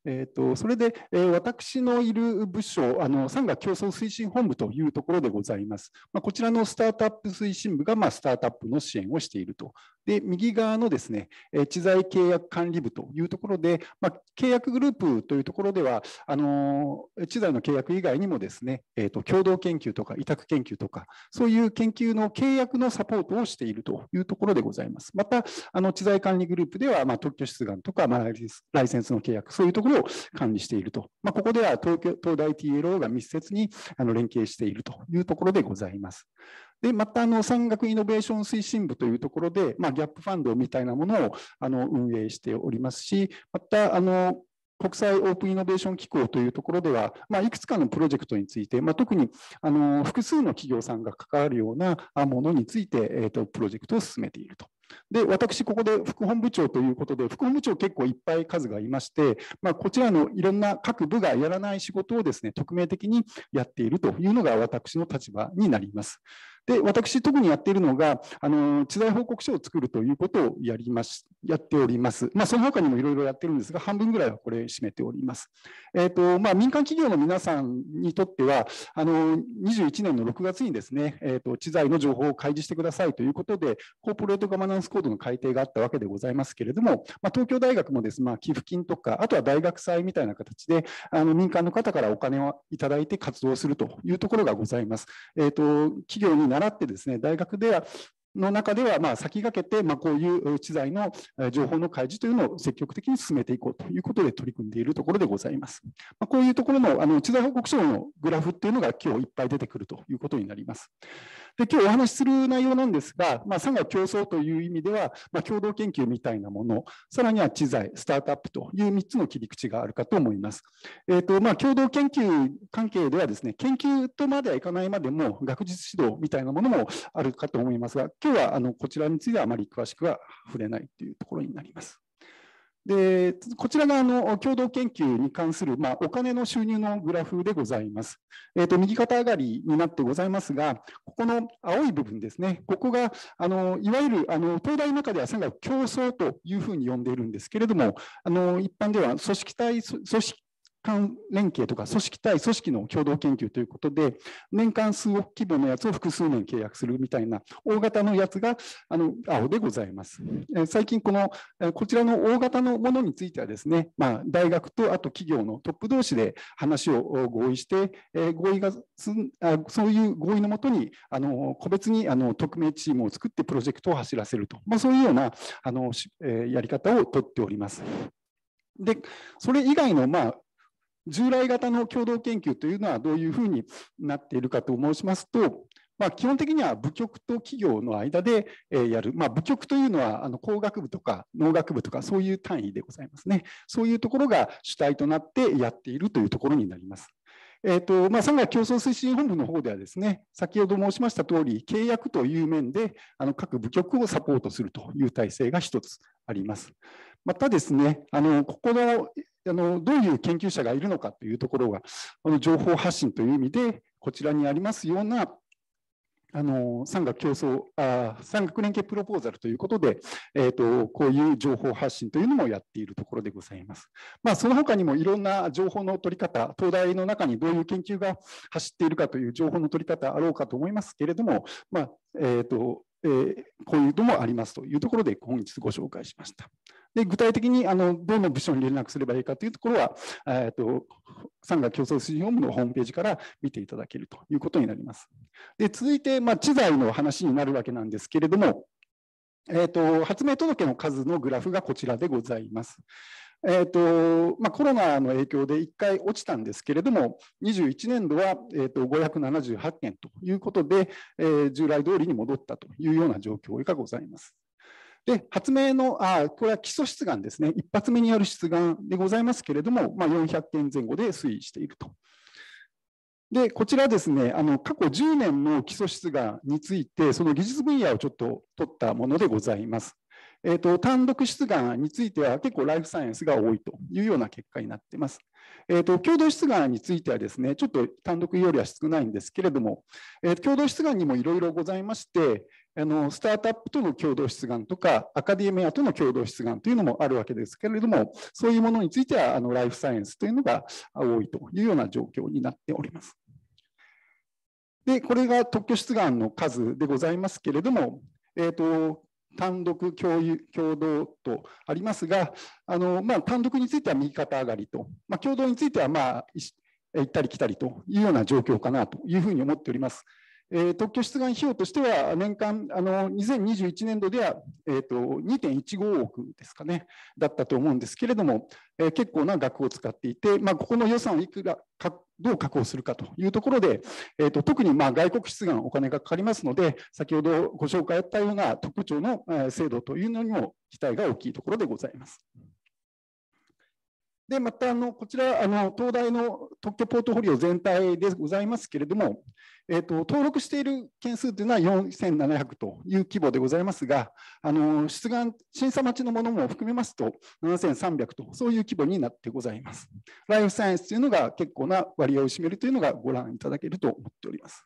Speaker 6: えーと、それで、えー、私のいる部署あの、産学競争推進本部というところでございます。まあ、こちらのスタートアップ推進部が、まあ、スタートアップの支援をしているとで、右側のですね、知財契約管理部というところで、まあ、契約グループというところでは、あの知財の契約以外にもですね、えーと、共同研究とか委託研究とか、そういう研究の契約のサポートをしているというところでございます。また、あの知財管理グループでは、まあ、特許出願とか、まあ、ライセンスの契約、そういうところを管理していると。まあ、ここでは東京東大 TLO が密接にあの連携しているというところでございます。で、また、あの、産学イノベーション推進部というところで、まあ、ギャップファンドみたいなものを、あの、運営しておりますし、また、あの、国際オープンイノベーション機構というところでは、まあ、いくつかのプロジェクトについて、まあ、特にあの複数の企業さんが関わるようなものについて、えーと、とプロジェクトを進めていると。で私、ここで副本部長ということで、副本部長、結構いっぱい数がいまして、まあ、こちらのいろんな各部がやらない仕事をですね匿名的にやっているというのが私の立場になります。で、私、特にやっているのが、あの、知財報告書を作るということをやりますやっております。まあ、その他にもいろいろやってるんですが、半分ぐらいはこれ占めております。えっ、ー、と、まあ、民間企業の皆さんにとっては、あの、21年の6月にですね、えっ、ー、と、知財の情報を開示してくださいということで、コーポレートガバナンスコードの改定があったわけでございますけれども、まあ、東京大学もです、まあ、寄付金とか、あとは大学祭みたいな形で、あの、民間の方からお金をいただいて活動するというところがございます。えっ、ー、と、企業にってですね大学ではの中では、まあ、先駆けて、まあ、こういう知財の情報の開示というのを積極的に進めていこうということで取り組んでいるところでございます。まあ、こういうところのあの知財報告書のグラフっていうのが今日いっぱい出てくるということになります。で今日お話しする内容なんですが、まあ、産業競争という意味では、まあ、共同研究みたいなもの、さらには知財、スタートアップという3つの切り口があるかと思います。えーとまあ、共同研究関係ではですね、研究とまではいかないまでも学術指導みたいなものもあるかと思いますが、今日はあのこちらについてはあまり詳しくは触れないというところになります。でこちらがあの共同研究に関する、まあ、お金の収入のグラフでございます。えーと、右肩上がりになってございますが、ここの青い部分ですね、ここがあのいわゆるあの東大の中では産学競争というふうに呼んでいるんですけれども、あの一般では組織体組織間連携とか組織対組織の共同研究ということで、年間数億規模のやつを複数年契約するみたいな大型のやつがあの青でございます。え最近この、こちらの大型のものについてはですね、まあ、大学とあと企業のトップ同士で話を合意して、え合意がすあそういう合意のもとにあの個別にあの特命チームを作ってプロジェクトを走らせると、まあ、そういうようなあの、えやり方をとっております。で、それ以外の、まあ、従来型の共同研究というのはどういうふうになっているかと申しますと、まあ、基本的には部局と企業の間でやる、まあ、部局というのはあの工学部とか農学部とかそういう単位でございますねそういうところが主体となってやっているというところになります。えーとまあ、産業競争推進本部の方ではですね先ほど申しました通り契約という面であの各部局をサポートするという体制が1つあります。またですねあのここのあのどういう研究者がいるのかというところがあの情報発信という意味でこちらにありますようなあの産学競争あ産学連携プロポーザルということで、えーと、こういう情報発信というのもやっているところでございます。まあ、その他にもいろんな情報の取り方、東大の中にどういう研究が走っているかという情報の取り方あろうかと思いますけれども、まあえーとえー、こういうのもありますというところで本日ご紹介しました。で具体的にあのどの部署に連絡すればいいかというところは、えーと、産学競争推進本部のホームページから見ていただけるということになります。で続いて、まあ、知財の話になるわけなんですけれども、えーと発明届の数のグラフがこちらでございます。えーとまあ、コロナの影響で1回落ちたんですけれども、21年度は、えーと、578件ということで、えー、従来通りに戻ったというような状況がございます。で発明のあ、これは基礎出願ですね、一発目による出願でございますけれども、まあ、400件前後で推移していると。でこちらですねあの過去10年の基礎出願についてその技術分野をちょっと取ったものでございます。えーと、単独出願については結構ライフサイエンスが多いというような結果になっています。えーと、共同出願についてはですねちょっと単独よりは少ないんですけれども、えー、共同出願にもいろいろございましてあのスタートアップとの共同出願とかアカデミアとの共同出願というのもあるわけですけれどもそういうものについてはあのライフサイエンスというのが多いというような状況になっております。でこれが特許出願の数でございますけれども、えーと単独共共同とありますが、あのまあ、単独については右肩上がりと、まあ、共同についてはまあ行ったり来たりというような状況かなというふうに思っております。え特許出願費用としては、年間、あの2021年度では、えーと、2.15億ですかね、だったと思うんですけれども、えー、結構な額を使っていて、まあ、ここの予算をいくらか、どう確保するかというところで、えーと、と特にまあ外国出願、お金がかかりますので、先ほどご紹介あったような特徴の制度というのにも期待が大きいところでございます。で、また、あの、こちら、あの、東大の特許ポートフォリオ全体でございますけれども、えっ、ー、と、登録している件数というのは4700という規模でございますが、あの、出願、審査待ちのものも含めますと、7300と、そういう規模になってございます。ライフサイエンスというのが結構な割合を占めるというのがご覧いただけると思っております。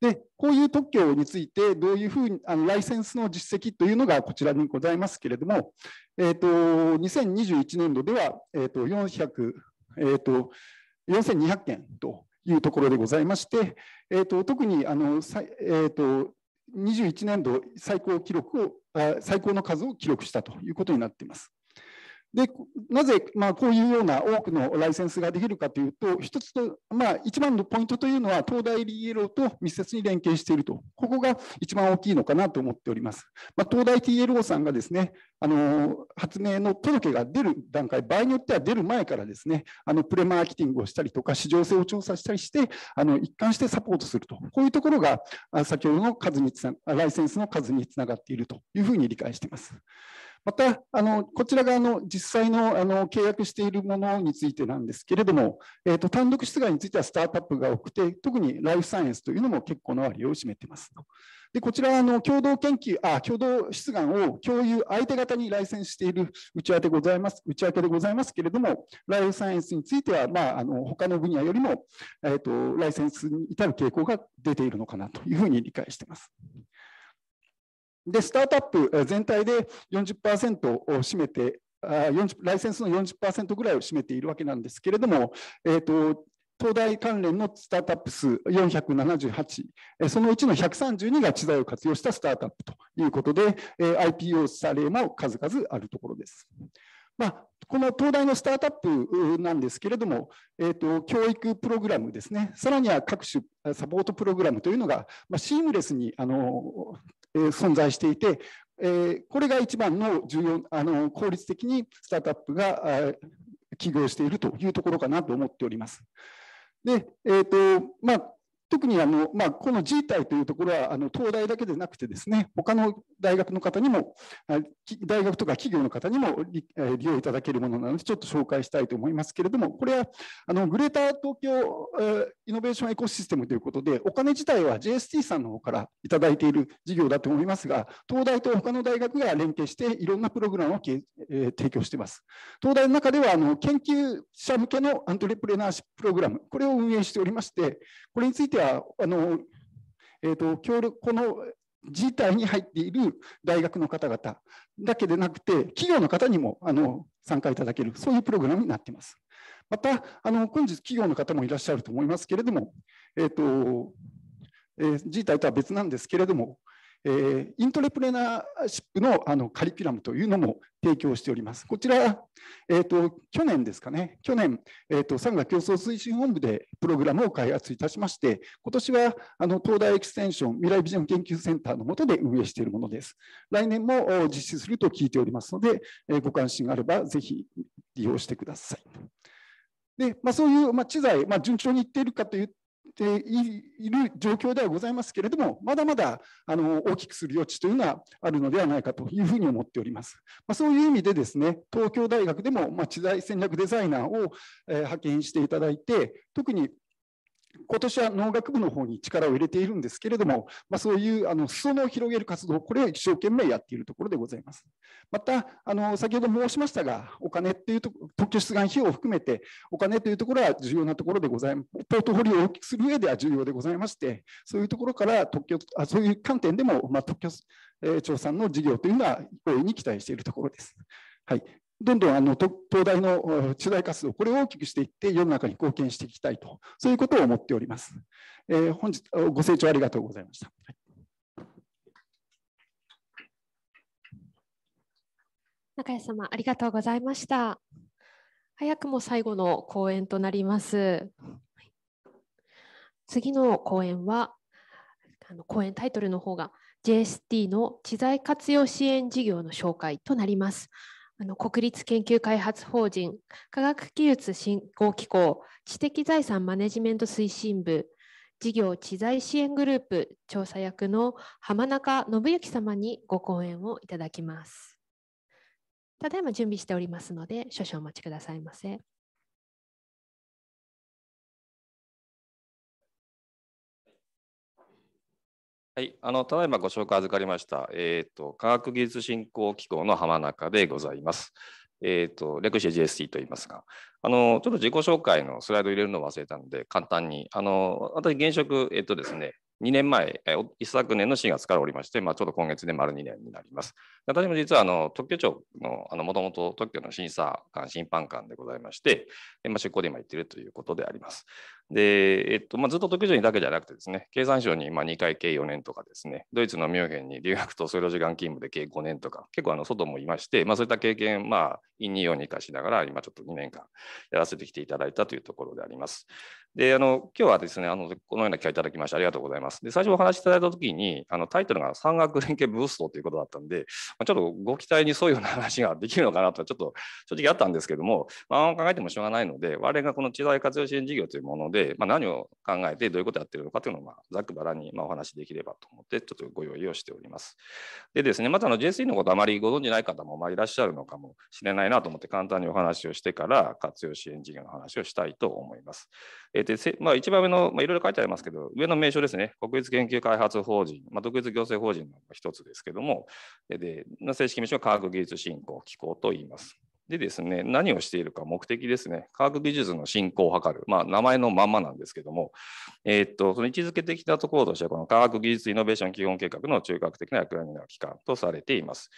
Speaker 6: で、こういう特許について、どういうふうに、あのライセンスの実績というのがこちらにございますけれども、えー、と、2021年度では、えー、と、400、えー、と、4200件というところでございまして、えと、特に、あの、えと、21年度最高記録を、最高の数を記録したということになっています。でなぜ、まあ、こういうような多くのライセンスができるかというと、一つと、まあ、一番のポイントというのは、東大リ l エローと密接に連携していると、ここが一番大きいのかなと思っております。まあ、東大 TLO さんがですね、あの発明の届けが出る段階、場合によっては出る前からですね、あのプレマーケティングをしたりとか、市場性を調査したりして、あの一貫してサポートすると、こういうところが先ほどの数につなライセンスの数につながっているというふうに理解しています。また、あのこちらがあの実際のあの契約しているものについてなんですけれども、えーと、単独出願についてはスタートアップが多くて、特にライフサイエンスというのも結構の割合を占めていますと。でこちらあの共同研究あ、共同出願を共有、相手方にライセンスしている内訳ございます内訳でございますけれども、ライフサイエンスについては、まあ、あの他の分野よりも、えーと、ライセンスに至る傾向が出ているのかなというふうに理解しています。で、スタートアップ全体で40%を占めて、ライセンスの40%ぐらいを占めているわけなんですけれども、えーと、東大関連のスタートアップ数478、そのうちの132が知財を活用したスタートアップということで、IPO されも数々あるところです。まあ、この東大のスタートアップなんですけれども、えーと教育プログラムですね、さらには各種サポートプログラムというのが、まあ、シームレスにあの存在していて、これが一番の重要あの効率的にスタートアップが起業しているというところかなと思っております。で、えーとまあ、特にあの、まあ、この G 体というところはあの東大だけでなくてですね他の大学の方にも大学とか企業の方にも利用いただけるものなのでちょっと紹介したいと思いますけれどもこれはあのグレーター東京イノベーションエコシステムということでお金自体は JST さんの方からいただいている事業だと思いますが東大と他の大学が連携していろんなプログラムを、え提供しています東大の中ではあの研究者向けのアントレプレナーシッププログラムこれを運営しておりましてこれについてしは、あのえーと、協力この自体に入っている大学の方々だけでなくて、企業の方にもあの参加いただける、そういうプログラムになっています。また、あの本日、企業の方もいらっしゃると思いますけれども、えーとえー、体とは別なんですけれども、えー、イントレプレナーシップのあのカリキュラムというのも提供しております。こちら、えーと、去年ですかね、去年、えーと、産業競争推進本部でプログラムを開発いたしまして、今年はあの東大エクステンション未来ビジョン研究センターの下で運営しているものです。来年も実施すると聞いておりますので、えー、ご関心があればぜひ利用してください。でまあ、そういう、まあ、知財、まあ、順調にいっているかというている状況ではございますけれども、まだまだあの大きくする余地というのはあるのではないかというふうに思っております。まあ、そういう意味でですね、東京大学でも、まあ、知財戦略デザイナーを、えー、派遣していただいて、特に今年は農学部の方に力を入れているんですけれども、まあ、そういうあの裾野を広げる活動、これを一生懸命やっているところでございます。また、あの先ほど申しましたが、お金っていうと、特許出願費用を含めて、お金というところは重要なところでございます。ポートフォリオを大きくする上では重要でございまして、そういうところから特許、あそういう観点でも、まあ、特許、え調査の事業というのは大いに期待しているところです。はい、どんどんあの東大の取材活動、これを大きくしていって、世の中に貢献していきたいと、そういうことを思っております。えー、本日、ご清聴ありがとうございました。
Speaker 1: 中谷様、ありがとうございました。早くも最後の講演となります。次の講演は、あの講演タイトルの方が JST の知財活用支援事業の紹介となります。あの国立研究開発法人科学技術振興機構知的財産マネジメント推進部事業知財支援グループ調査役の浜中信之様にご講演をいただきます。ただいま準備しておりますので少々お待ちくださいませ。
Speaker 5: は
Speaker 7: い、あのただいまご紹介預かりました、えーと、科学技術振興機構の浜中でございます。えーと、レクシて j s t と言いますがあの、ちょっと自己紹介のスライド入れるのを忘れたので、簡単に、あの私、現職、えっ、ー、とですね、2年前、一昨年の4月からおりまして、まあ、ちょうど今月で丸2年になります。私も実はあの特許庁のもともと特許の審査官、審判官でございまして、まあ、出向で今行っているということであります。で、えっとまあ、ずっと特許庁にだけじゃなくてですね、経産省に今2回計4年とかですね、ドイツのミュンヘンに留学と数量時間勤務で計5年とか、結構あの外もいまして、まあ、そういった経験、まあ、陰に用に生かしながら、今ちょっと2年間やらせてきていただいたというところであります。で、あの今日はですねあの、このような機会いただきましてありがとうございます。で、最初お話しいただいたときに、あのタイトルが産学連携ブーストということだったんで、ちょっとご期待に沿うような話ができるのかなとちょっと正直あったんですけども、まあ、考えてもしょうがないので我々がこの知財活用支援事業というもので、まあ、何を考えてどういうことをやってるのかというのを、まざっくばらに、まあ、お話しできればと思ってちょっとご用意をしております。でですねまた JSE のことあまりご存じない方もまあいらっしゃるのかもしれないなと思って簡単にお話をしてから活用支援事業の話をしたいと思います。えでまあ、一番上の、まあ、いろいろ書いてありますけど上の名称ですね国立研究開発法人、まあ、独立行政法人の一つですけどもでの正式名称は科学技術振興機構と言います。でですね、何をしているか目的ですね、科学技術の振興を図る、まあ、名前のまんまなんですけども、えー、っとその位置づけてきたところとしては、この科学技術イノベーション基本計画の中核的な役割の機関とされています。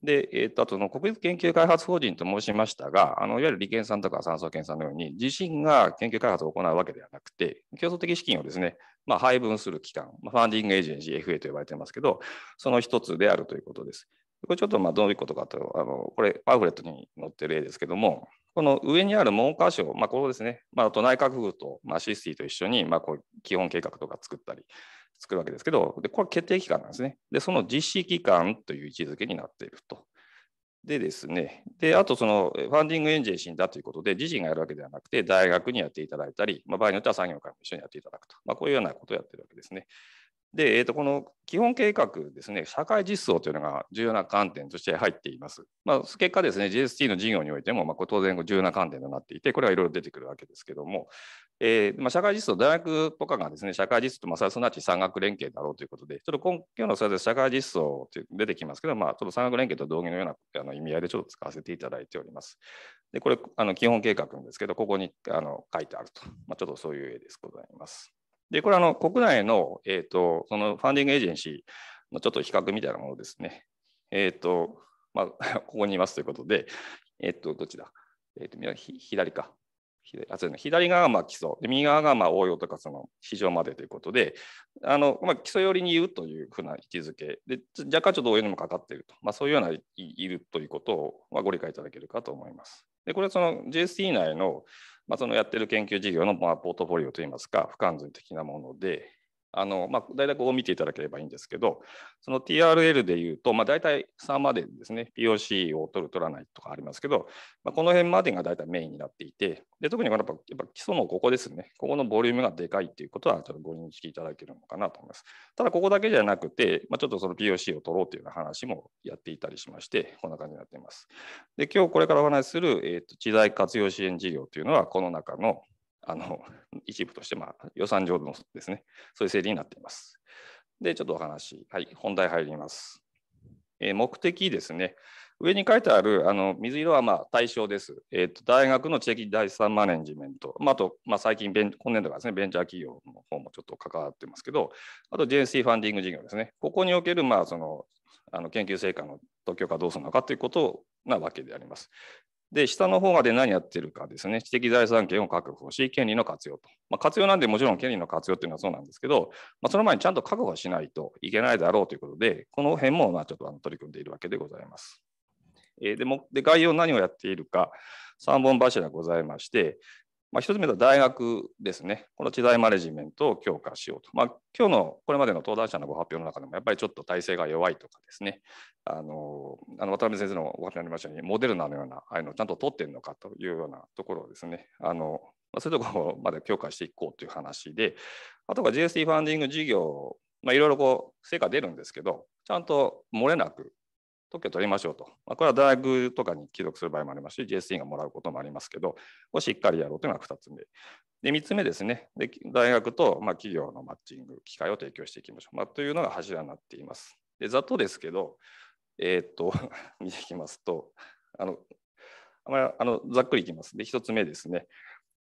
Speaker 7: で、えー、っとあとの国立研究開発法人と申しましたが、あのいわゆる利権さんとか酸素研さんのように、自身が研究開発を行うわけではなくて、競争的資金をですね、まあ、配分する機関、まファンディングエージェンシー FA と呼ばれてますけど、その一つであるということです。これちょっとまあどういうことかと、あのこれパンフレットに載ってる例ですけども、この上にある文科省、まあ、これですね、まあ、と内閣府と、まあ、システィと一緒に、まあ、こう基本計画とか作ったり、作るわけですけど、でこれ決定機関なんですね。で、その実施機関という位置づけになっていると。でですね、であとそのファンディングエンジェンシーだということで、自身がやるわけではなくて、大学にやっていただいたり、まあ、場合によっては産業界も一緒にやっていただくと、まあ、こういうようなことをやってるわけですね。で、えー、とこの基本計画ですね、社会実装というのが重要な観点として入っています。まあ、結果ですね、GST の事業においても、まあ、当然重要な観点となっていて、これはいろいろ出てくるわけですけども、えーまあ、社会実装、大学とかがですね、社会実装と、まあ、それはすなわち産学連携だろうということで、ちょっと今今日のそれで社会実装って出てきますけど、まあ、ちょっと産学連携と同義のようなあの意味合いでちょっと使わせていただいております。で、これ、あの基本計画ですけど、ここにあの書いてあると、まあ、ちょっとそういう絵ですございます。で、これあの国内の、えっ、ー、と、そのファンディングエージェンシーのちょっと比較みたいなものですね。えっ、ー、と、まあ、[laughs] ここにいますということで、えっ、ー、と、どっちだえっ、と、左か。左あそう左側がまあ基礎、右側がまあ応用とかその市場までということで、あのまあ、基礎寄りに言うというふうな位置づけで、若干ちょっと応用にもかかっていると、まあ、そういうようないるということを、まあ、ご理解いただけるかと思います。でこれはその JST 内のまあ、そのやってる研究事業のまあポートフォリオといいますか、不完全的なもので、あのまあ、大体ここを見ていただければいいんですけど、その TRL でいうと、まあ、大体3までですね、POC を取る、取らないとかありますけど、まあ、この辺までが大体メインになっていて、で特にやっぱやっぱ基礎のここですね、ここのボリュームがでかいということは、ちょっとご認識いただけるのかなと思います。ただ、ここだけじゃなくて、まあ、ちょっとその POC を取ろうというような話もやっていたりしまして、こんな感じになっています。で、今日これからお話しする、えーと知財活用支援事業というのは、この中のあの [laughs] 一部として、まあ、予算上のですね、そういう整理になっています。で、ちょっとお話、はい、本題入ります。えー、目的ですね。上に書いてあるあの水色はまあ対象です。えーと、大学の知的第三マネジメント、まあ、あと、まあ、最近ベン、今年度からですね、ベンチャー企業の方もちょっと関わってますけど、あと JNC ファンディング事業ですね。ここにおける、まあ、そのあの研究成果の特許化どうするのかということなわけであります。で、下の方がで何やってるかですね、知的財産権を確保し、権利の活用と。まあ、活用なんで、もちろん権利の活用っていうのはそうなんですけど、まあ、その前にちゃんと確保しないといけないだろうということで、この辺もまあちょっとあの取り組んでいるわけでございます。えー、でもで概要何をやっているか、3本柱がございまして、まあ、1つ目は大学ですね、この知財マネジメントを強化しようと。まあ、今日のこれまでの登壇者のご発表の中でも、やっぱりちょっと体制が弱いとかですね、あのあの渡辺先生のお話にありましたように、モデルナのような、ああいうのをちゃんと取ってるのかというようなところをですね、あのそういうところまで強化していこうという話で、あとは GST ファンディング事業、まあ、いろいろこう成果出るんですけど、ちゃんと漏れなく特許取りましょうと。まあ、これは大学とかに帰属する場合もありますし、JSE がもらうこともありますけど、をしっかりやろうというのが2つ目。で、3つ目ですね。で大学とま企業のマッチング、機会を提供していきましょう、まあ、というのが柱になっています。で、ざっとですけど、えー、っと、[laughs] 見ていきますと、あの、あのざっくりいきます。で、1つ目ですね。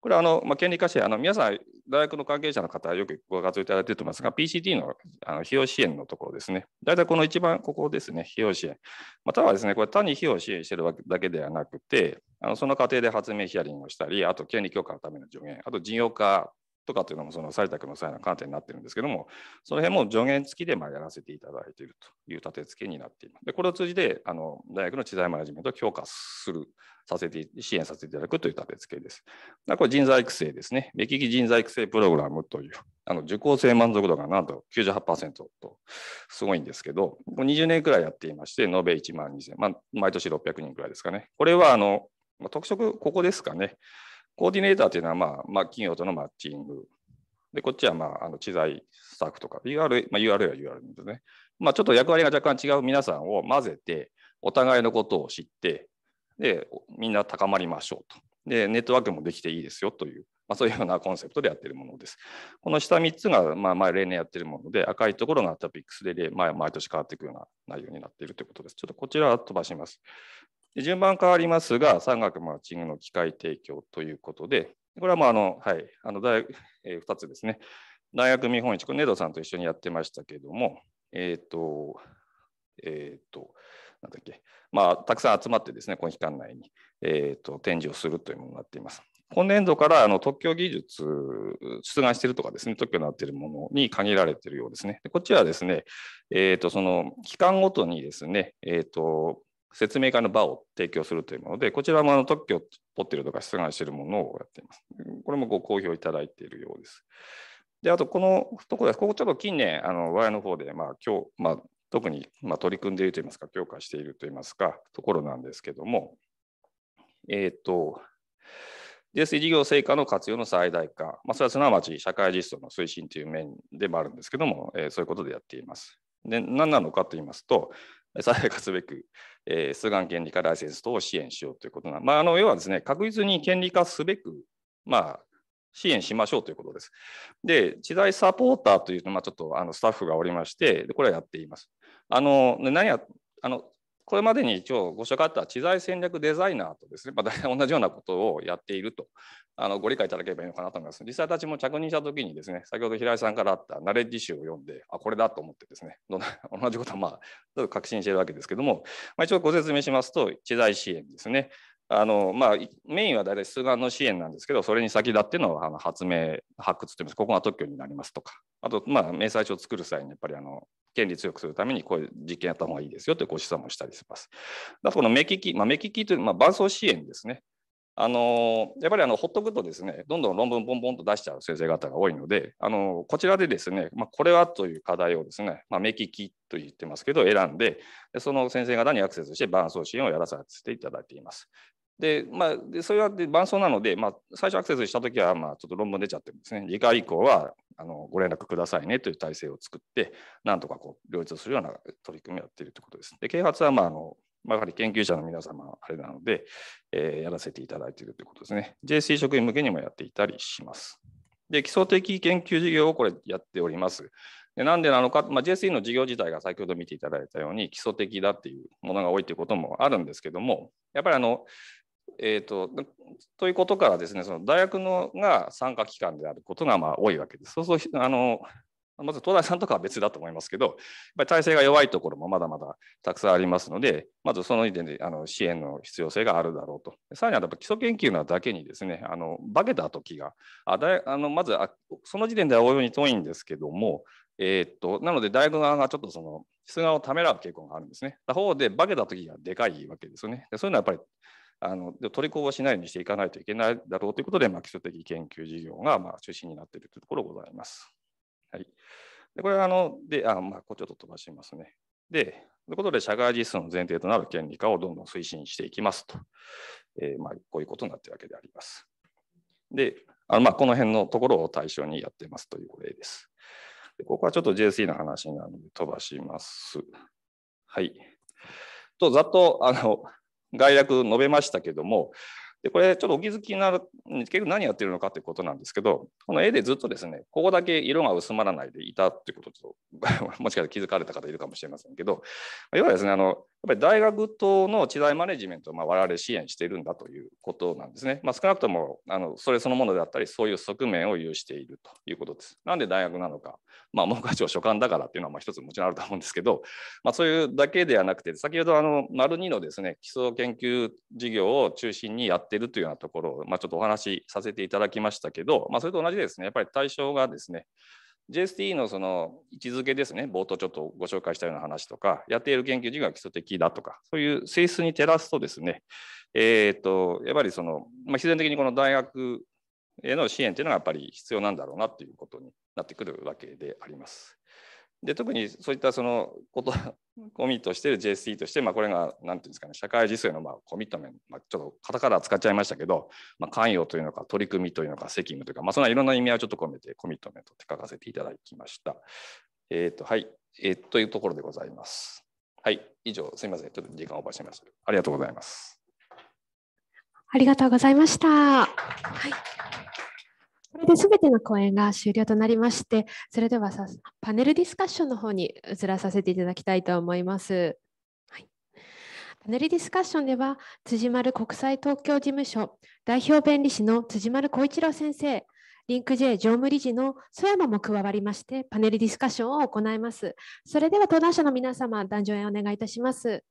Speaker 7: これはあの、まあ、権利して、あの皆さん、大学の関係者の方、よくご活用いただいていると思いますが、p c d のあの費用支援のところですね、大体この一番ここですね、費用支援。またはですね、これ単に費用支援してるわけだけではなくて、あのその過程で発明ヒアリングをしたり、あと権利強化のための助言、あと事業化とかというのもその採択の際の観点になってるんですけども、その辺も助言付きでまやらせていただいているという立て付けになっています。で、これを通じてあの大学の知財マネジメントを強化する、させて、支援させていただくという立て付けです。これ人材育成ですね。目利き人材育成プログラムという、あの受講生満足度がなんと98%とすごいんですけど、もう20年くらいやっていまして、延べ1万2000、まあ、毎年600人くらいですかね。これはあの、特色、ここですかね。コーディネーターというのは、まあ、まあ、企業とのマッチング。で、こっちは、まあ、あの知財スタッフとか、URL、まあ、URL は URL ですね。まあ、ちょっと役割が若干違う皆さんを混ぜて、お互いのことを知って、で、みんな高まりましょうと。で、ネットワークもできていいですよという、まあ、そういうようなコンセプトでやっているものです。この下3つが、まあ、例年やっているもので、赤いところがトピックスで、まあ、毎年変わっていくような内容になっているということです。ちょっとこちら飛ばします。で順番変わりますが、産学マッチングの機会提供ということで、これはもうあの、はい、あのえー、2つですね。大学見本市、これ、ネドさんと一緒にやってましたけども、えっ、ー、と、えっ、ー、と、なんだっけ、まあ、たくさん集まってですね、この期間内に、えっ、ー、と、展示をするというものになっています。今年度からあの特許技術、出願してるとかですね、特許になっているものに限られているようですね。でこっちはですね、えっ、と、その期間ごとにですね、えっ、と、説明会の場を提供するというもので、こちらもあの特許を取っているとか出願しているものをやっています。これもご好評いただいているようです。で、あとこのところです。ここちょっと近年、あの我々の方で、まあ、今日、まあ、特に、まあ、取り組んでいるといいますか、強化しているといいますか、ところなんですけども、えっ、ー、と、d s 事業成果の活用の最大化、まあ、それはすなわち社会実装の推進という面でもあるんですけども、えー、そういうことでやっています。で何なのかと言いますと、再配化すべく、えー、出願権利化ライセンス等を支援しようということな、まあ、あの要はですね、確実に権利化すべく、まあ、支援しましょうということです。で、知財サポーターというのまあ、ちょっとあのスタッフがおりまして、これはやっています。あの何やあのこれまでに一応ご紹介あった知財戦略デザイナーとですね、まあ、同じようなことをやっているとあのご理解いただければいいのかなと思います。実際私も着任した時にですね、先ほど平井さんからあったナレッジ集を読んで、あ、これだと思ってですね、[laughs] 同じことはまあ、ちょっと確信しているわけですけども、まあ、一応ご説明しますと、知財支援ですね。あのまあ、メインは大体出願の支援なんですけど、それに先立ってのあの発明、発掘といいます、ここが特許になりますとか、あと、まあ、明細書を作る際にやっぱりあの権利強くするためにこういう実験やった方がいいですよというご示唆もしたりします。だこの目利き、まあ、目利きという、まあ、伴走支援ですね。あのやっぱりあのほっとくとですねどんどん論文ボンボンと出しちゃう先生方が多いのであのこちらでですね、まあ、これはという課題をですね、まあ、目利きと言ってますけど選んでその先生方にアクセスして伴走支援をやらさせていただいています。で、まあ、でそれは伴奏なので、まあ、最初アクセスした時は、まあ、ちょっと論文出ちゃってるんですね。次回以降はあのご連絡くださいねという体制を作って、なんとかこう両立するような取り組みをやっているということです。で、啓発は、まあ、あのまあ、やはり研究者の皆様、あれなので、えー、やらせていただいているということですね。JC 職員向けにもやっていたりします。で、基礎的研究事業をこれやっております。でなんでなのか、まあ、JSE の事業自体が先ほど見ていただいたように基礎的だっていうものが多いということもあるんですけども、やっぱりあのえーと、ということからですねその大学のが参加機関であることがまあ多いわけです。そうそうあのまず東大さんとかは別だと思いますけど、やっぱり体制が弱いところもまだまだたくさんありますので、まずその時点であの支援の必要性があるだろうと。さらには基礎研究なだけにですね、あの化けた時が、あだあのまずあその時点では応用に遠いんですけども、えー、っとなので大学側がちょっとその出願をためらう傾向があるんですね。他方で化けた時がでかいわけですよね。でそういうのはやっぱりあの取りこぼしないようにしていかないといけないだろうということで、まあ、基礎的研究事業がまあ中心になっているというところございます。はい、でこれはあのであ、まあ、こちょっと飛ばしますね。で、ということで、社外実装の前提となる権利化をどんどん推進していきますと、えー、まあ、こういうことになっているわけであります。で、あのまあこの辺のところを対象にやってますという例です。でここはちょっと JSE の話なので飛ばします。はい。と、ざっと、あの、概略述べましたけどもでこれちょっとお気づきになる結局何やってるのかということなんですけどこの絵でずっとですねここだけ色が薄まらないでいたってことともしかしたら気づかれた方いるかもしれませんけど要はですねあのぱり大学等の知財マネジメントをまあ我々支援しているんだということなんですね。まあ、少なくともあのそれそのものであったり、そういう側面を有しているということです。なんで大学なのか、まあ、文科省所管だからというのはまあ一つもちろんあると思うんですけど、まあ、そういうだけではなくて、先ほどあの丸2のですね基礎研究事業を中心にやっているというようなところを、まあ、ちょっとお話しさせていただきましたけど、まあ、それと同じですね、やっぱり対象がですね、JST のその位置づけですね、冒頭ちょっとご紹介したような話とか、やっている研究事業が基礎的だとか、そういう性質に照らすとですね、えー、っとやっぱりその、まあ、必然的にこの大学への支援というのがやっぱり必要なんだろうなということになってくるわけであります。で特にそういったそのこと [laughs] コミットしてる JSE として、まあ、これが何ていうんですかね社会実装のまあコミットメント、まあ、ちょっとカから使っちゃいましたけど、まあ、関与というのか取り組みというのか責務というか、まあ、そんないろんな意味合いをちょっと込めてコミットメントって書かせていただきました。えっ、ー、とはい、えー、というところでございます。はい、以上すみませんちょっと時間オーバーしました。ありがとうございます。
Speaker 1: ありがとうございました。はいこれで全ての講演が終了となりまして、それではパネルディスカッションの方に移らさせていただきたいと思います。はい、パネルディスカッションでは、辻丸国際東京事務所代表弁理士の辻丸光一郎先生、リンク J 常務理事の曽山も加わりまして、パネルディスカッションを行います。それでは登壇者の皆様、壇上へお願いいたします。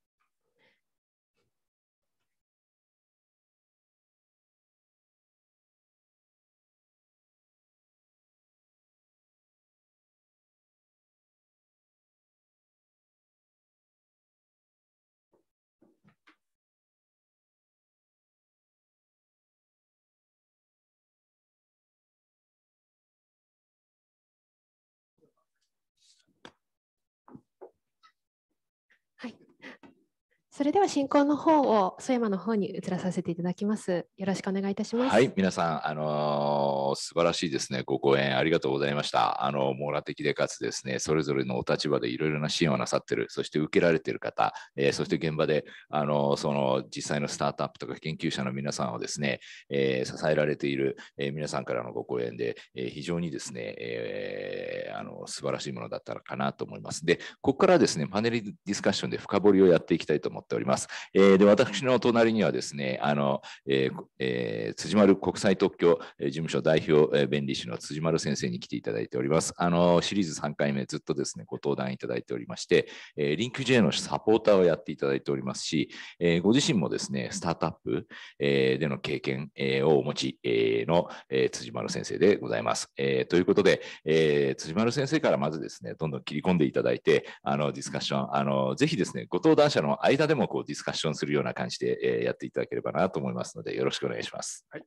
Speaker 1: それでは進行の方を曽山の方に移らさせていただきます。よろしくお願いいたします。はい、
Speaker 8: 皆さん、あのー、素晴らしいですね。ご講演ありがとうございました。あの網羅的でかつですね、それぞれのお立場でいろいろな支援をなさってる、そして受けられてる方、えー、そして現場であのー、その実際のスタートアップとか研究者の皆さんをですね、え支えられている、え皆さんからのご講演で、え非常にですね、えー、あの素晴らしいものだったかなと思います。で、ここからですね、パネルディスカッションで深掘りをやっていきたいと思ってております。えー、で、私の隣にはですね、あの、えーえー、辻丸国際特許事務所代表、えー、弁理士の辻丸先生に来ていただいております。あの、シリーズ3回目ずっとですね、ご登壇いただいておりまして、えー、リンク J のサポーターをやっていただいておりますし、えー、ご自身もですね、スタートアップ、えー、での経験、えー、をお持ち、えー、の、えー、辻丸先生でございます。えー、ということで、えー、辻丸先生からまずですね、どんどん切り込んでいただいて、あの、ディスカッション、あの、ぜひですね、ご登壇者の間でももこうディスカッションするような感じで、えやっていただければなと思いますので、よろしくお願いします。はい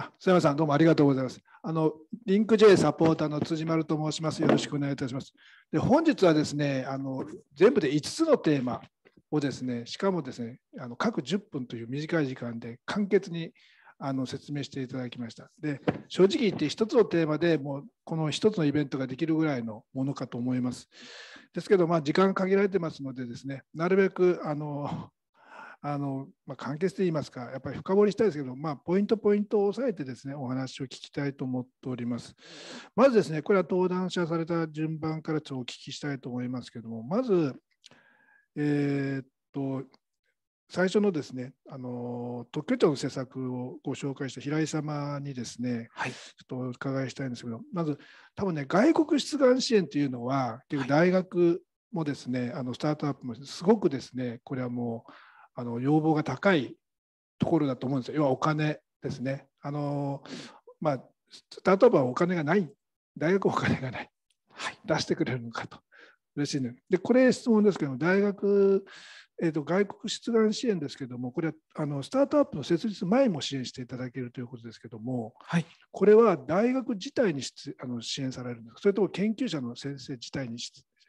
Speaker 4: あ須山さん、どうもありがとうございます。あの、リンク J サポーターの辻丸と申します。よろしくお願いいたします。で、本日はですね、あの、全部で5つのテーマをですね、しかもですね、あの各10分という短い時間で簡潔にあの説明していただきました。で、正直言って1つのテーマでもう、この1つのイベントができるぐらいのものかと思います。ですけど、まあ、時間限られてますのでですねなるべくあのあの、まあ、簡潔で言いますかやっぱり深掘りしたいですけど、まあ、ポイントポイントを押さえてですねお話を聞きたいと思っておりますまずですねこれは登壇者された順番からちょっとお聞きしたいと思いますけどもまずえー、っと最初のですね、あの特許庁の施策をご紹介した平井様にですね、はい、ちょっとお伺いしたいんですけど、まず多分ね、外国出願支援というのは、結局大学もですね、はい、あのスタートアップもすごくですね、これはもうあの要望が高いところだと思うんですよ。要はお金ですね。あのまあ、スタートアップはお金がない、大学はお金がない、はい、出してくれるのかと。嬉しいね。で、これ質問ですけども、大学、えーと、外国出願支援ですけども、これはあのスタートアップの設立前も支援していただけるということですけども、はい、これは大学自体にあの支援されるんですか、それとも研究者の先生自体に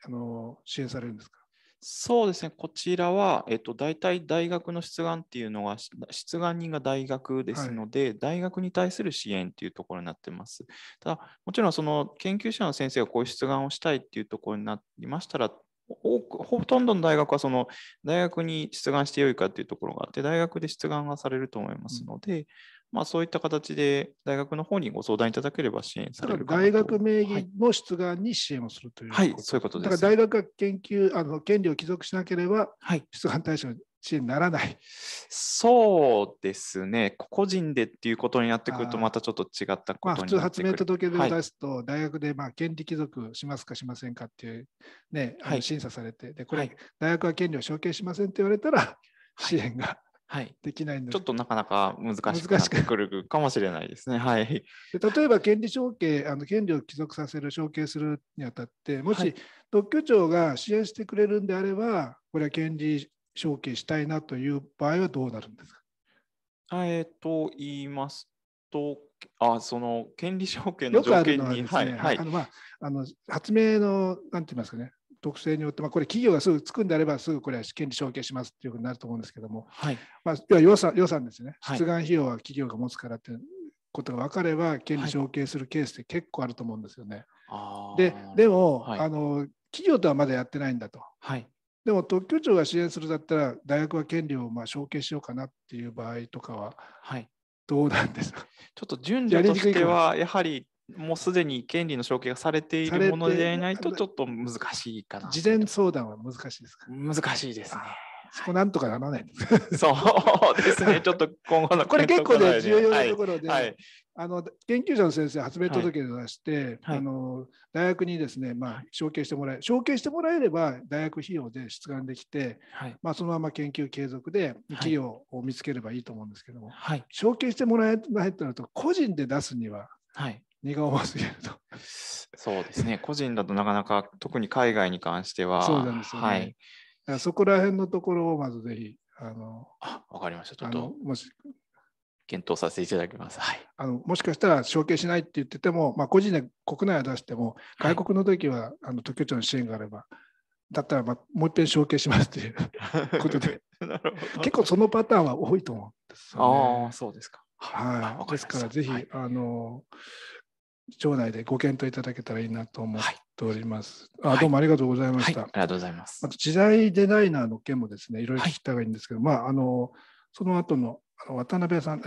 Speaker 4: あの支援されるんですか。
Speaker 2: そうですね、こちらは、えっと、大体大学の出願っていうのが、出願人が大学ですので、はい、大学に対する支援っていうところになってます。ただ、もちろんその研究者の先生がこういう出願をしたいっていうところになりましたら、多くほとんどの大学はその大学に出願してよいかっていうところがあって大学で出願がされると思いますので、うん、まあ、そういった形で大学の方にご相談いただければ支援される
Speaker 4: 大学名義の出願に支援をするという
Speaker 2: はい、そういうことです。だから
Speaker 4: 大学が研究あの権利を帰属しなければ、はい、出願対象に支援ならない。
Speaker 2: そうですね、個人でっていうことになってくると、またちょっと違ったことになってくる。まあ、普通、発明届を出す
Speaker 4: と、大学でまあ権利帰属しますかしませんかっていう、ね、はい、審査されて、でこれ、はい、大学は権利を承継しませんって言われたら、支援が。はい、できない
Speaker 2: ちょっとなかなか難しくなってくるかもしれないですね。はい、で例えば権利承継
Speaker 4: あの、権利を帰属させる、承継するにあたって、もし特許庁が支援してくれるんであれば、これは権利承継したいなという場合はどうなるんですか
Speaker 2: えー、と言いますと、あその権利証券の条件に、ははい、
Speaker 4: あの発明のなんて言いますかね、特性によって、まあ、これ企業がすぐつくんであればすぐこれは権利承継しますっていうふうになると思うんですけども、はいまあ、要は予算予算ですね出願費用は企業が持つからってことが分かれば権利承継するケースって結構あると思うんですよね。はい、ででも、はい、あの企業とはまだやってないんだと。はいでも特許庁が支援するだったら大学は権利をまあ承継しようかなっていう場合とかは、はい、どうなんですかちょっと順序としては
Speaker 2: やはりもうすでに権利の承継がされているものでないとちょっと難しいかな。事
Speaker 4: 前相談は難しいですか難しいですね。そこなんとかならない、[laughs]
Speaker 2: そうですね、[laughs] ちょっと今後のこれ結構ね、重要なところで、はい
Speaker 4: はい、あの研究者の先生、発明届を出して、あの大学にですね、まあ、承継してもらえ、承継してもらえれば、大学費用で出願できて、まあ、そのまま研究継続で企業を見つければいいと思うんですけども、承継してもらえないとなると、個人で出すには、はい、荷が重すぎる
Speaker 2: と。そうですね、個人だとなかなか、特に海外に関しては。そうなんですよね。はい、
Speaker 4: らそこら辺のところをまずぜひ、あの、
Speaker 2: わかりました、ちょっと。もし検討させていただきます、はい、
Speaker 4: あのもしかしたら承継しないって言ってても、まあ、個人で国内は出しても外国の時は、はい、あの特許庁の支援があればだったら、まあ、もう一遍承継しますっていう [laughs] ことで結構そのパターンは多いと思うん
Speaker 2: ですよ、ね、ああそうですか
Speaker 4: はい、ですからぜひ、はい、あの場内でご検討いただけたらいいなと思っております。はい、あどうもありがとうございました、はいはい、あ
Speaker 2: りがとうございます。
Speaker 4: あと時代デザイナーの件もですね、いろいろ聞いた方がいいんですけど、まああのその後の渡辺さん、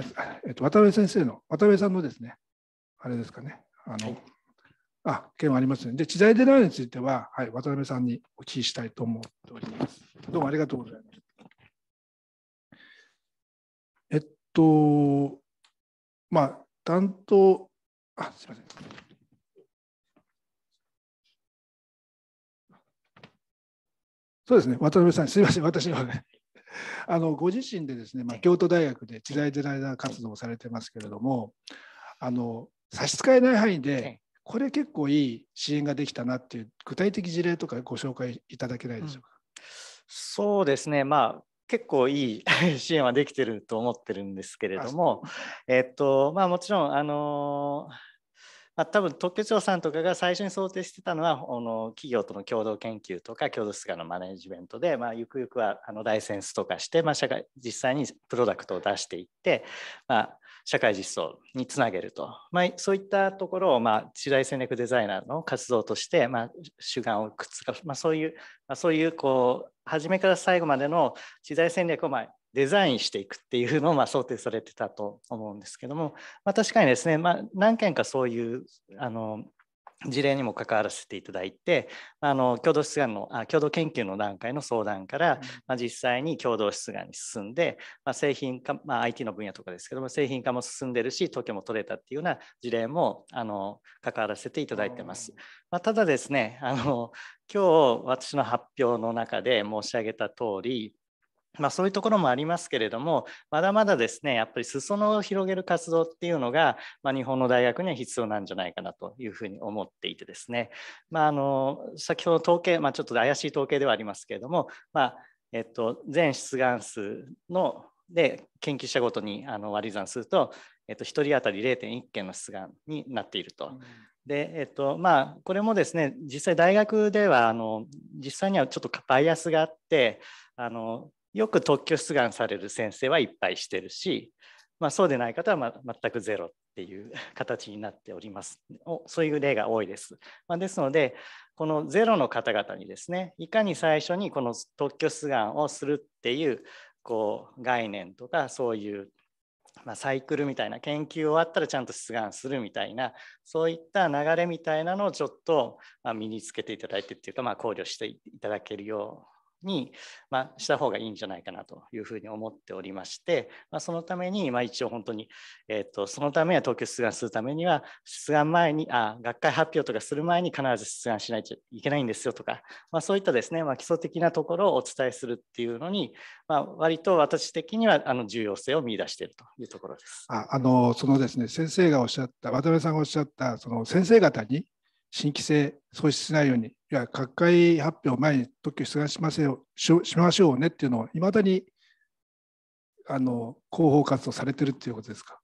Speaker 4: えっと渡辺先生の渡辺さんのですね、あれですかね、あの、あ件はありますね。で時代デザイナーについては、はい渡辺さんにお聞きしたいと思っております。どうもありがとうございます。えっとまあ担当あ、すみません。そうですね、渡辺さん、すみません、私は、ね、あのご自身でですね、まあ、京都大学で知財デザイナー活動をされてますけれども、あの差し支えない範囲で、これ結構いい支援ができたなっていう具体的事例とかご紹介いただけないでしょうか。うん、
Speaker 3: そうですね、まあ、結構いい支 [laughs] 援はできてると思ってるんですけれども、えっとまあ、もちろん、あのまあ、多分特許庁さんとかが最初に想定してたのはあの企業との共同研究とか共同出願のマネジメントで、まあ、ゆくゆくはあのライセンスとかして、まあ、社会実際にプロダクトを出していって、まあ、社会実装につなげると、まあ、そういったところを、まあ、時代戦略デザイナーの活動として、まあ、主眼をくっつか、まあ、そういう、まあ、そういうこう初めから最後までの時代戦略を、まあ、デザインしていくっていうのをまあ想定されてたと思うんですけども、まあ、確かにですね、まあ、何件かそういうあの事例にも関わらせていただいてあの共同出願のあ共同研究の段階の相談から、うん、まあ、実際に共同出願に進んで、まあ、製品化、まあ、IT の分野とかですけども製品化も進んでるし特許も取れたっていうような事例もあの関わらせていただいてます、まあ、ただですねあの今日私の発表の中で申し上げた通りまあ、そういうところもありますけれどもまだまだですねやっぱり裾野を広げる活動っていうのが、まあ、日本の大学には必要なんじゃないかなというふうに思っていてですね、まあ、あの先ほど統計、まあ、ちょっと怪しい統計ではありますけれども、まあえっと、全出願数ので研究者ごとにあの割り算すると、えっと、1人当たり0.1件の出願になっていると。うんで、えっとまあ、これもですね実際大学ではあの実際にはちょっとバイアスがあってあのよく特許出願される先生はいっぱいしてるし、まあ、そうでない方は、ま、全くゼロっていう形になっておりますおそういう例が多いです、まあ、ですのでこのゼロの方々にですねいかに最初にこの特許出願をするっていうこう概念とかそういうまあ、サイクルみたいな研究終わったらちゃんと出願するみたいなそういった流れみたいなのをちょっとまあ身につけていただいてっていうか、まあ、考慮していただけるように、まあ、した方がいいんじゃないかなというふうに思っておりまして、まあ、そのために、まあ、一応本当に、えーと、そのためは東京出願するためには出願前にあ学会発表とかする前に必ず出願しないといけないんですよとか、まあ、そういったですね、まあ、基礎的なところをお伝えするっていうのに、まあ、割と私的にはあの重要性を見出して
Speaker 2: いるというところです。
Speaker 4: ああのそのですね先生がおっしゃった渡辺さんがおっしゃったその先生方に新規性喪失しないようにや、各界発表前に特許出願しませよししましょうねっていうのを、いまだにあの広報活動されてるっていうことですか。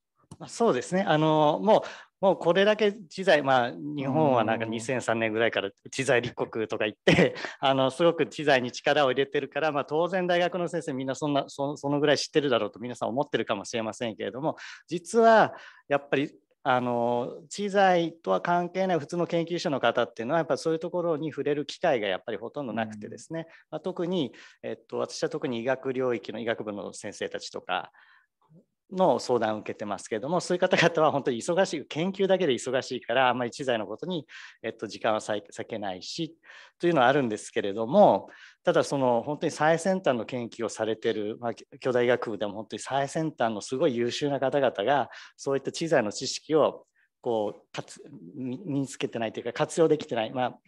Speaker 3: そうですねあのもうもうこれだけ知財、まあ、日本はなんか2003年ぐらいから知財立国とか言って、[laughs] あのすごく知財に力を入れてるから、まあ、当然大学の先生、みんなそんなそのぐらい知ってるだろうと皆さん思ってるかもしれませんけれども、実はやっぱりあの知財とは関係ない普通の研究者の方っていうのはやっぱそういうところに触れる機会がやっぱりほとんどなくてですね、うん、まあ、特に、えっと、私は特に医学領域の医学部の先生たちとかの相談を受けてますけれどもそういう方々は本当に忙しい研究だけで忙しいからあんまり知財のことに、えっと、時間は割けないしというのはあるんですけれどもただその本当に最先端の研究をされてる、まあ、巨大医学部でも本当に最先端のすごい優秀な方々がそういった知財の知識をこうかつ身につけてないというか活用できてない、まあ、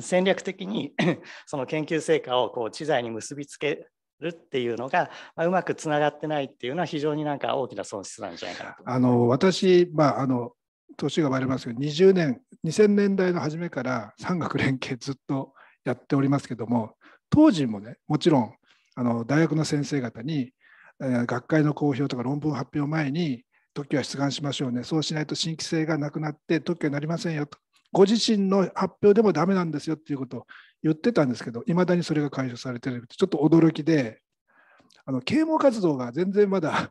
Speaker 3: 戦略的に [coughs] その研究成果をこう知財に結びつけるっていうのが、まあ、うまくつながってないっていうのは非常になんか大きな損失なんじゃないかな
Speaker 4: あの私、まあ、あの年が割れますけど20年2000年代の初めから産学連携ずっとやっておりますけども当時もねもちろんあの大学の先生方に、えー、学会の公表とか論文発表前に特許は出願しましょうねそうしないと新規性がなくなって特許になりませんよとご自身の発表でもダメなんですよっていうことを言ってたんですけどいまだにそれが解消されてるちょっと驚きであの啓蒙活動が全然まだ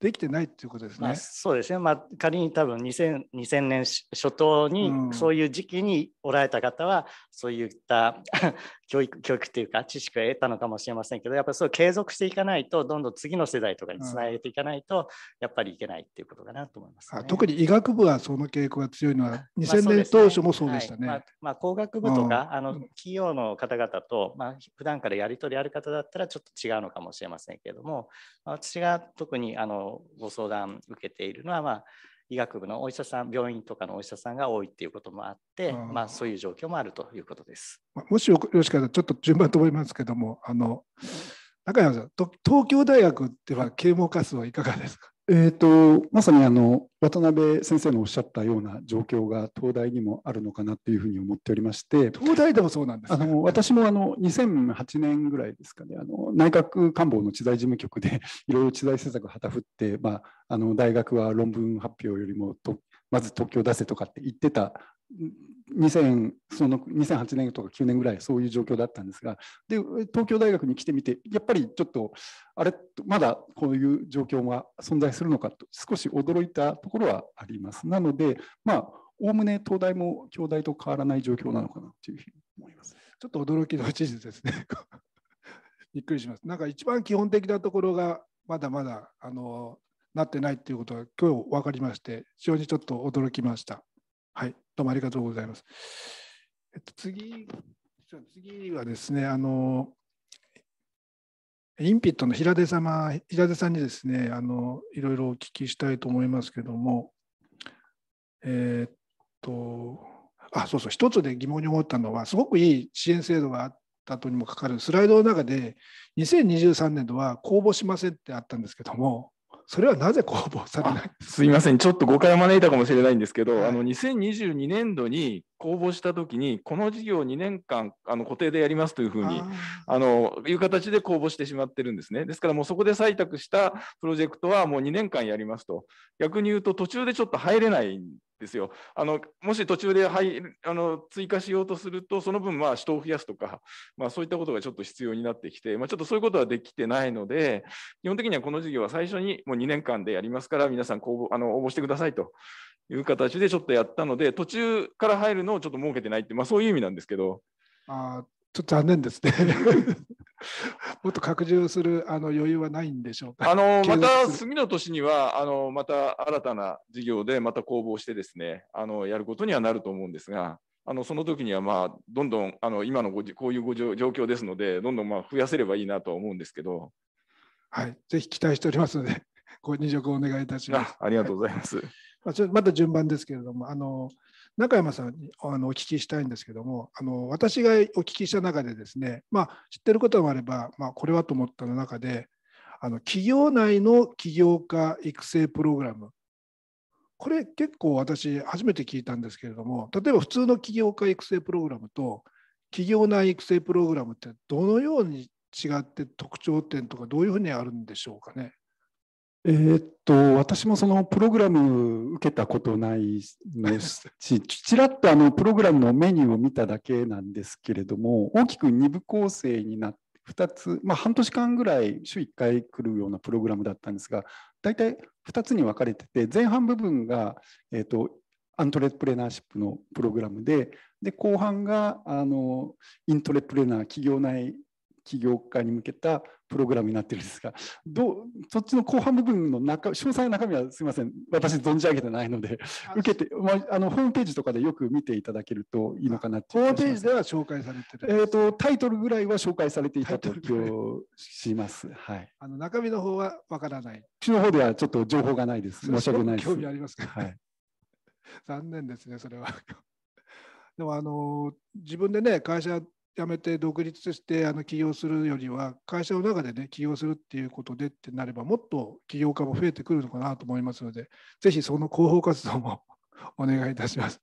Speaker 4: できてないっていうことですね。まあ、そ
Speaker 3: うですね、まあ、仮に多分 2000, 2000年初頭に、そういう時期におられた方は、そういった [laughs] 教育教育というか知識を得たのかもしれませんけど、やっぱりそう継続していかないと、どんどん次の世代とかにつなげていかないと、やっぱりいけないっていうことかなと思いま
Speaker 4: す、ね、特に医学部はその傾向が強いのは、
Speaker 8: 2000年当初もそうでしたね。ま
Speaker 3: あ、ねはい、まあ、工学部とか、あの企業の方々と、まあ普段からやり取りある方だったらちょっと違うのかもしれませんけれども、私が特にあのご相談受けているのは、まあ、医学部のお医者さん病院とかのお医者さんが多いっていうこともあって、まあ、そういう状況もあるということです。
Speaker 4: もしよろしかったらちょっと順番と思いますけどもあの中山さん東京大学では啓蒙活動はいかがですかえーと、まさにあの渡辺先生のおっしゃったような状況
Speaker 6: が東大にもあるのかなというふうに思っておりまして
Speaker 4: 東大でもそうなん
Speaker 6: です、ね、あの私もあの2008年ぐらいですかねあの内閣官房の知財事務局で [laughs] いろいろ知財政策を旗振って、まあ、あの大学は論文発表よりもとまず東京出せとかって言ってた2000その2008年とか9年ぐらいそういう状況だったんですがで東京大学に来てみてやっぱりちょっとあれまだこういう状況が存在するのかと少し驚いたところはありますなのでまあおおむ
Speaker 4: ね東大も京大と変わらない状況なのかなというふうに思いますちょっと驚きの事実ですね [laughs] びっくりしますなんか一番基本的なところがまだまだあのなってないっていうことが今日分かりまして非常にちょっと驚きました。はい、どうもありがとうございます。えっと、次次はですねあのインピットの平手様平手さんにですねあのいろいろお聞きしたいと思いますけどもえー、っとあそうそう一つで疑問に思ったのはすごくいい支援制度があったとにもかかるスライドの中で2023年度は公募しませんってあったんですけどもそれはなぜ公募されない
Speaker 5: すいません、ちょっと誤解を招いたかもしれないんですけど、はい、あの2022年度に公募したときに、この事業2年間あの固定でやりますというふうにあのいう形で公募してしまってるんですね。ですから、もうそこで採択したプロジェクトはもう2年間やりますと、逆に言うと途中でちょっと入れないですよ。あのもし途中で、はい、あの追加しようとすると、その分、まあ、人を増やすとか、まあ、そういったことがちょっと必要になってきて、まあ、ちょっとそういうことはできてないので、基本的にはこの授業は最初にもう2年間でやりますから、皆さん応募あの応募してくださいという形でちょっとやったので、途中から入るのをちょっと設けてないって、まあ、そういう意味なんですけど。
Speaker 4: あちょっと残念ですね [laughs] [laughs] もっと拡充するあの余裕はないんでしょうか。あの [laughs] また
Speaker 5: 次の年にはあのまた新たな事業でまた公募してですねあのやることにはなると思うんですが。あのその時にはまあどんどんあの今のごこういうご状況ですのでどんどんまあ増やせればいいなとは思うんですけど、
Speaker 4: はい、ぜひ期待しておりますのでご入力お願いいたします。
Speaker 5: ありがとうございます、
Speaker 4: まあ、ちょまた順番ですけれどもあの中山さんにあのお聞きしたいんですけどもあの私がお聞きした中でですね、まあ、知ってることもあれば、まあ、これはと思ったの中であの企業内の起業家育成プログラムこれ結構私初めて聞いたんですけれども例えば普通の起業家育成プログラムと企業内育成プログラムってどのように違って特徴点とかどういうふうにあるんでしょうかね。
Speaker 6: えー、っと私もそのプログラム受けたことないのし [laughs] ちらっとあのプログラムのメニューを見ただけなんですけれども大きく2部構成になって2つ、まあ、半年間ぐらい週1回来るようなプログラムだったんですが大体2つに分かれてて前半部分が、えー、っと、アントレプレナーシップのプログラムでで後半があのイントレプレナー企業内起業家に向けたプログラムになってるんですがどうそっちの後半部分の中詳細の中身はすみません私存じ上げてないので受けて、まあ、あのホームページとかでよく見ていただけるといいのかなホームページでは紹介されてるえと、タイトルぐらいは紹介されていたと気をします、はい、
Speaker 4: あの中身の方はわからない
Speaker 6: ちの方ではちょっと情報がないです申し訳ないです興味あり
Speaker 4: ますか、はい、[laughs] 残念ですねそれはでもあの自分でね会社辞めて独立してあの起業するよりは会社の中でね起業するっていうことでってなればもっと起業家も増えてくるのかなと思いますのでぜひその広報活動も [laughs] お願いいたします。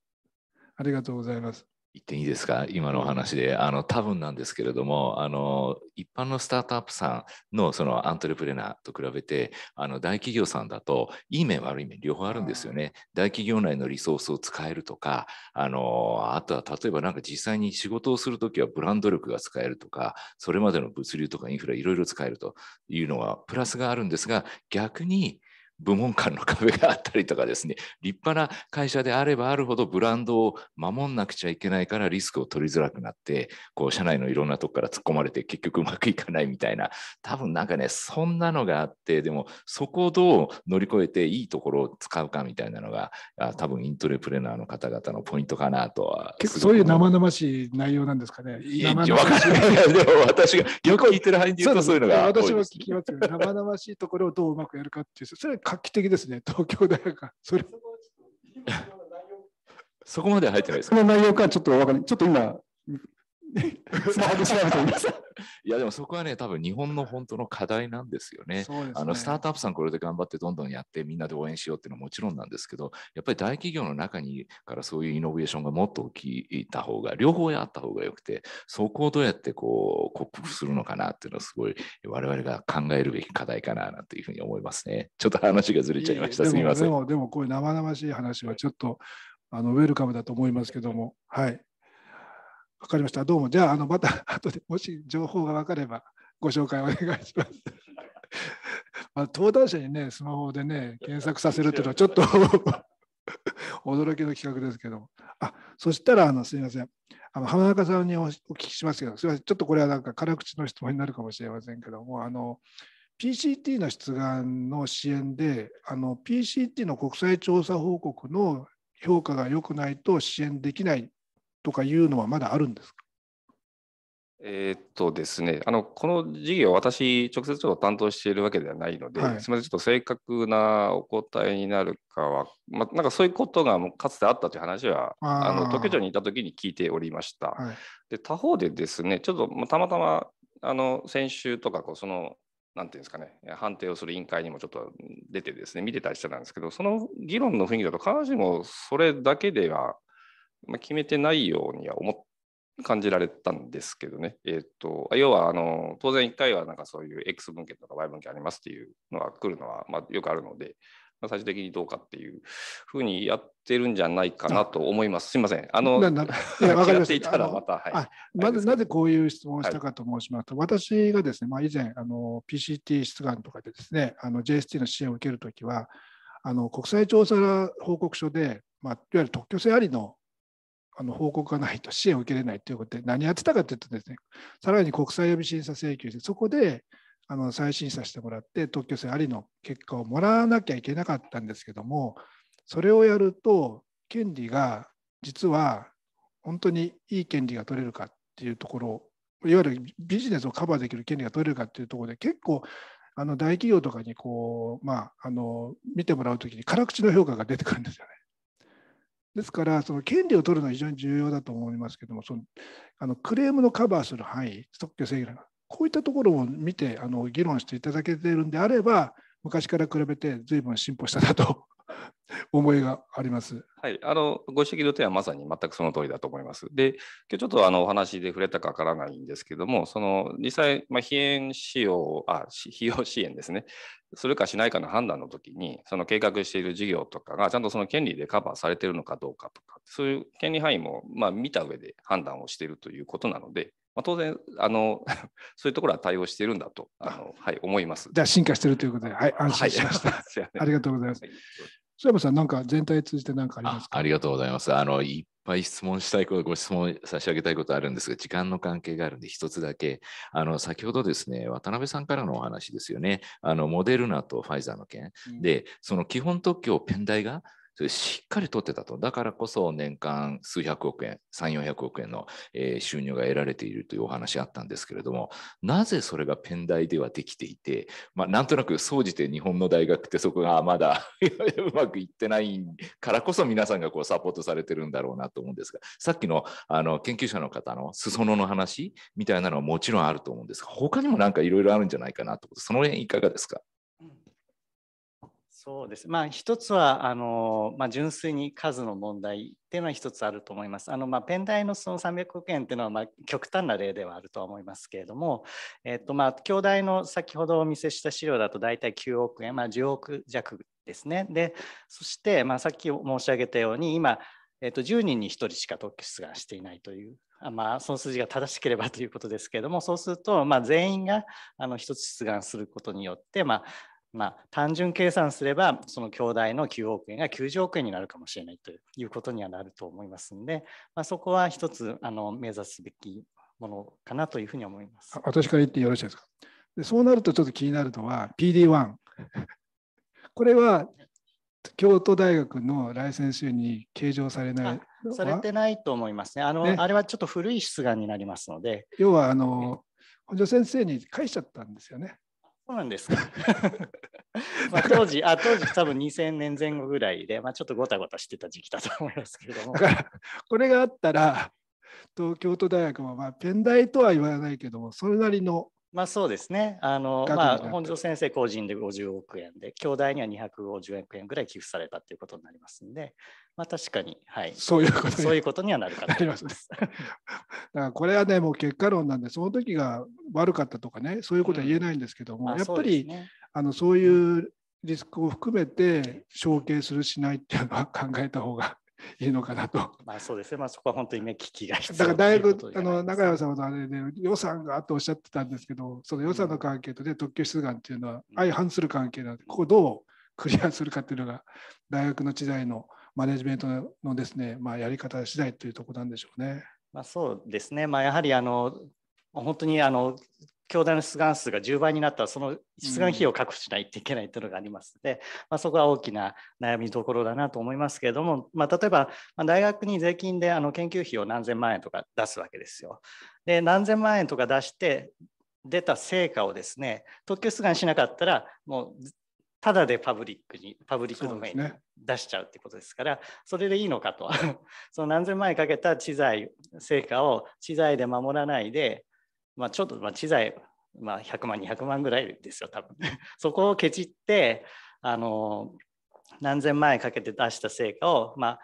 Speaker 4: ありがとうございます。
Speaker 8: 言っていいですか今のお話であの多分なんですけれどもあの一般のスタートアップさんのそのアントレプレナーと比べてあの大企業さんだといい面悪い面両方あるんですよね、大企業内のリソースを使えるとかあのあとは例えば何か実際に仕事をする時はブランド力が使えるとかそれまでの物流とかインフラいろいろ使えるというのはプラスがあるんですが逆に部門間の壁があったりとかですね [laughs] 立派な会社であればあるほどブランドを守んなくちゃいけないからリスクを取りづらくなってこう社内のいろんなとこから突っ込まれて結局うまくいかないみたいな多分なんかねそんなのがあってでもそこをどう乗り越えていいところを使うかみたいなのが多分イントレプレナーの方々のポイントかなとは
Speaker 4: 結構そういう生々しい内容なんですかね。いや分から
Speaker 8: ないでも私がよく言ってる範囲で言うとそういうのが私は
Speaker 4: 聞きますけど生々しいところをどううまくやるかっていうそれは画期的ですね、東京大学が。それ
Speaker 6: そこまで入ってないですかその内容かちょっとわかんない。ちょっと今、
Speaker 8: スマホで調べてみました。いや、でもそこはね、多分日本の本当の課題なんですよね。ねあのスタートアップさん、これで頑張ってどんどんやって、みんなで応援しようっていうのはもちろんなんですけど、やっぱり大企業の中にからそういうイノベーションがもっと起きた方が、両方やった方がよくて、そこをどうやってこう克服するのかなっていうのは、すごい我々が考えるべき課題かななんていうふうに思いますね。ちょっと話がずれちゃいました。いいすみません。で
Speaker 4: も、でもこういう生々しい話はちょっとあのウェルカムだと思いますけども、はい。わかりました。どうも。じゃあ、あのまた [laughs] 後でもし情報が分かればご紹介お願いします。[laughs] まあ、登壇者にね、スマホでね、検索させるっていうのは [laughs] ちょっと驚きの企画ですけどあ、そしたら、あのすみません。あの浜中さんにお聞きしますけど、すみません。ちょっとこれはなんか辛口の質問になるかもしれませんけども、あの、PCT の出願の支援で、PCT の国際調査報告の評価が良くないと支援できないとかいうのはまだあるんですか
Speaker 7: えー、っとですね、あのこの事業、私、直接ちょっと担当しているわけではないので、はい、すみません、ちょっと正確なお答えになるかは、まあ、なんかそういうことがかつてあったという話は、あの東京庁にいたときに聞いておりました。はい、で他方でですね、ちょっと、まあ、たまたまあの先週とかこう、その、なんていうんですかね、判定をする委員会にもちょっと出てですね、見てたりしてたんですけど、その議論の雰囲気だと、必ずしもそれだけではまあ、決めてないようには思感じられたんですけどね、えーと、要はあの当然1回はなんかそういう X 文献とか Y 文献ありますっていうのは来るのはまあよくあるので、まあ、最終的にどうかっていうふうにやってるんじゃないかなと思います。すみません。あの、ないやて [laughs] いたらまた、はい
Speaker 4: あなぜこういう質問をしたかと申しますと、はい、私がですね、まあ、以前あの PCT 出願とかでですね、JST の支援を受けるときは、あの国際調査報告書で、まあ、いわゆる特許性ありのあの報告がないと支援を受けれないということで何やってたかというとですねさらに国際予備審査請求してそこであの再審査してもらって特許制ありの結果をもらわなきゃいけなかったんですけどもそれをやると権利が実は本当にいい権利が取れるかっていうところいわゆるビジネスをカバーできる権利が取れるかっていうところで結構あの大企業とかにこう、まあ、あの見てもらうときに辛口の評価が出てくるんですよね。ですから、その権利を取るのは非常に重要だと思いますけども、そのあのクレームのカバーする範囲、特許制限、こういったところを見てあの議論していただけているんであれば、昔から比べてずいぶん進歩したなと思いがあります。
Speaker 7: はい、あのご指摘の点はまさに全くその通りだと思います。で、今日ちょっとあのお話で触れたかわからないんですけども、その実際、まあ、非援使用あ、費用 [laughs] 支援ですね、するかしないかの判断の時に、その計画している事業とかが、ちゃんとその権利でカバーされているのかどうかとか、そういう権利範囲もまあ見た上で判断をしているということなので、まあ、当然あの、
Speaker 8: [laughs] そういうところは対応しているんだとあの、はい、思います。
Speaker 4: じゃあ、進化しているということで、はい、安心しました。はい、[laughs] ありがとうございます。はい須山さん、なんか全体通じて何かありま
Speaker 8: すかありがとうございます。あのいっぱい質問したいこと、ご質問差し上げたいことあるんですが、時間の関係があるんで、一つだけ、あの先ほどですね、渡辺さんからのお話ですよね、あのモデルナとファイザーの件、うん、で、その基本特許をペン代がそれしっかり取ってたと。だからこそ年間数百億円、3、400億円の収入が得られているというお話あったんですけれども、なぜそれがペンダイではできていて、まあ、なんとなく総じて日本の大学ってそこがまだ [laughs] うまくいってないからこそ皆さんがこうサポートされてるんだろうなと思うんですが、さっきのあの研究者の方の裾野の話みたいなのはもちろんあると思うんですが、他にもなんかいろいろあるんじゃないかなと。その辺いかがですか
Speaker 3: そうです。まあ一つはあのまあ、純粋に数の問題っていうのは一つあると思います。あのまあ、ペンイのその300億円っていうのはま極端な例ではあるとは思いますけれども、えっとまあ京大の先ほどお見せした資料だと大体9億円、まあ、10億弱ですね。で、そしてまあさっき申し上げたように今えっと10人に1人しか特許出願していないというまあ、その数字が正しければということですけれどもそうすると、まあ、全員があの1つ出願することによって、まあまあ、単純計算すれば、その兄弟の9億円が90億円になるかもしれないということにはなると思いますので、まあ、そこは一つあの目指すべきものかなというふうに思います。
Speaker 4: 私から言ってよろしいですか。でそうなるとちょっと気になるのは PD1。[laughs] これは京都大学のライセンスに計上されない
Speaker 3: されてないと思いますねあの、ね、あれはちょっと古い出願になりますので。
Speaker 4: 要はあの本庄先生に返しちゃったんですよね。
Speaker 3: そうなんです。[laughs] まあ当時、あ当時多分2000年前後ぐらいで、まあ、ちょっとごたごたしてた時期だと思いますけれども。だから
Speaker 4: これがあったら東京都大学も、まあ、ペンイとは言わないけどもそれなりの
Speaker 3: まあそうですね。あの、まあ、本庄先生個人で50億円で、京大には250億円ぐらい寄付されたということになりますんで、まあ確かに、はい。そういうことそういうことにはなるかと思いま
Speaker 4: すだからこれはねもう結果論なんでその時が悪かったとかねそういうことは言えないんですけども、うん、やっぱり、あのそういうリスクを含めて承継するしないっていうのは考えた方がいいのかなと。[laughs] ま
Speaker 3: あそうですね、まあ、そこは本当に目利きがだから大学、
Speaker 4: あの中山さんはあれで、予算がとおっしゃってたんですけど、その予算の関係とね、うん、特許出願っていうのは相反する関係なので、ここどうクリアするかっていうのが、大学の時代のマネジメントのですね、まあ、やり方次第というところなんでしょうね。
Speaker 3: まあ、そうですね、まあ、やはりあの本当にあの教団の出願数が10倍になったらその出願費用を確保しないといけないというのがありますので、うん、まあ、そこは大きな悩みどころだなと思いますけれども、まあ、例えば大学に税金であの研究費を何千万円とか出すわけですよ。で何千万円とか出して出た成果をですね特許出願しなかったらもうただでパブリックに、パブリックドメインに出しちゃうってことですから、そ、ね,、れでいいのかと。[laughs] その何千万円かけた知財、成果を知財で守らないで、まあ、ちょっと、ま知財、まあ、100万、200万ぐらいですよ、多分 [laughs] そこをケチって、あの何千万円かけて出した成果を、まあ、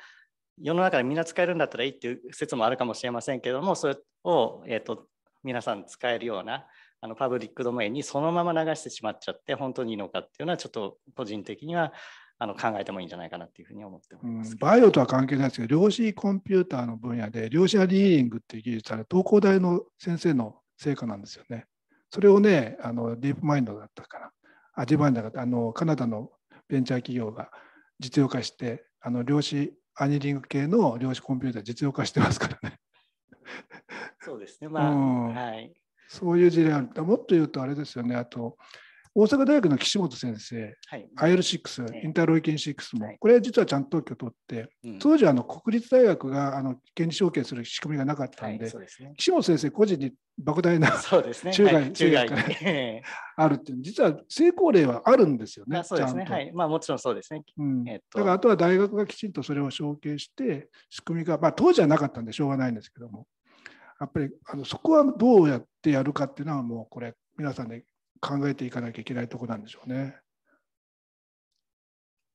Speaker 3: 世の中でみんな使えるんだったらいいっていう説もあるかもしれませんけどもそれを、えーと皆さん使えるようなあのパブリックドメインにそのまま流してしまっちゃって本当にいいのかっていうのはちょっと個人的にはあの考えてもいいんじゃないかなっていうふうに思って
Speaker 4: ます、うん、バイオとは関係ないですけど量子コンピューターの分野で量子アリーリングっていう技術は東工大の先生の成果なんですよね。それをねあのディープマインドだったからあディーマインドだったあのカナダのベンチャー企業が実用化してあの量子アニリング系の量子コンピューター実用化してますからね。そうですね、まあ、うん、はい、そういう事例あるもっと言うとあれですよねあと大阪大学の岸本先生、はい、IL6、ね、インターロイキン6も、はい、これ実はちゃんと特許取って、うん、当時あの国立大学があの権利承継する仕組みがなかったんではいでね、岸本先生個人に莫大な、ね、[laughs] 中外中外 [laughs] あるっていう実は成功例はあるんですよね。そうですねはい
Speaker 3: まあ、もちろんそうですね、
Speaker 4: うんえー、だからあとは大学がきちんとそれを承継して仕組みが、まあ、当時はなかったんでしょうがないんですけどもやっぱりあのそこはどうやってやるかっていうのはもうこれ皆さんで考えていかなきゃいけないとこなんでしょうね。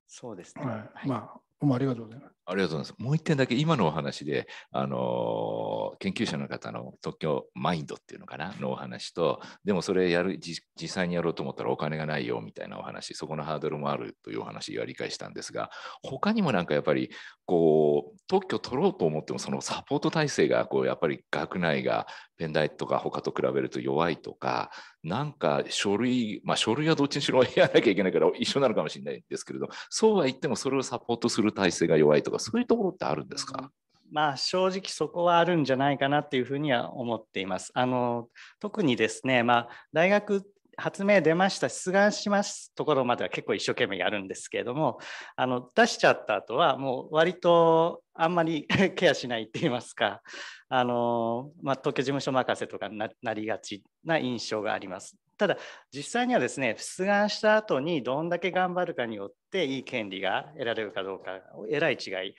Speaker 4: そうですね。はい、まあ、もうありがとうございます。
Speaker 8: ありがとうございます。もう一点だけ今のお話で、あの研究者の方の特許マインドっていうのかなのお話と、でもそれやる実際にやろうと思ったらお金がないよみたいなお話、そこのハードルもあるというお話は理解したんですが、他にもなんかやっぱりこう特許取ろうと思ってもそのサポート体制がこうやっぱり学内がペンダイとか他と比べると弱いとか、なんか書類、まあ書類はどっちにしろやらなきゃいけないから一緒なのかもしれないんですけれど、そうは言ってもそれをサポートする体制が弱いとか。かそういうところってあるんですか
Speaker 3: まあ、正直そこはあるんじゃないかなっていうふうには思っています。あの特にですね、まあ、大学発明出ました出願しますところまでは結構一生懸命やるんですけれどもあの出しちゃった後はもう割とあんまり [laughs] ケアしないって言いますかあの、まあ、東京事務所任せとかになりがちな印象があります。ただ実際にはですね出願した後にどんだけ頑張るかによっでいい権利が得られるかどうかえらい違い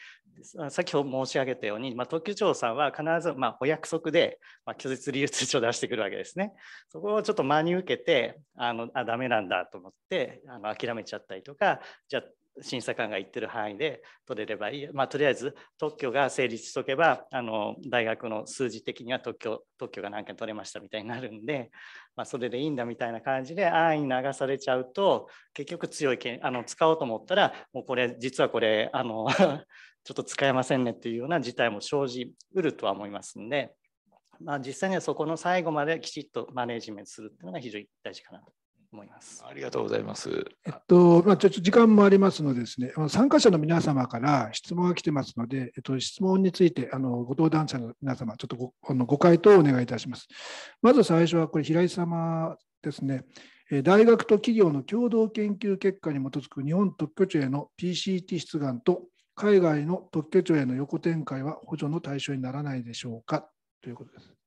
Speaker 3: 先ほど申し上げたように、まあ、特許庁さんは必ず、まあ、お約束で、まあ、拒絶理由通帳を出してくるわけですねそこをちょっと真に受けてあのあダメなんだと思ってあの諦めちゃったりとかじゃあ審査官が言ってる範囲で取れればいい、まあ、とりあえず特許が成立しとけばあの大学の数字的には特許特許が何件取れましたみたいになるんで、まあ、それでいいんだみたいな感じで安易に流されちゃうと結局強いあの使おうと思ったらもうこれ実はこれあの [laughs] ちょっと使えませんねっていうような事態も生じうるとは思いますんで、まあ、実際にはそこの最後まできちっとマネージメントするっていうのが非常に大事かなと思います。ありがとうございま
Speaker 4: す。えっと、まあ、ちょっと時間もありますのでですね、参加者の皆様から質問が来てますので、えっと、質問について、あの、ご登壇者の皆様、ちょっとご、あの、ご回答をお願いいたします。まず最初は、これ、平井様ですね。大学と企業の共同研究結果に基づく日本特許庁への PCT 出願と海外の特許庁への横展開は補助の対象にならないでしょうか
Speaker 2: ということです。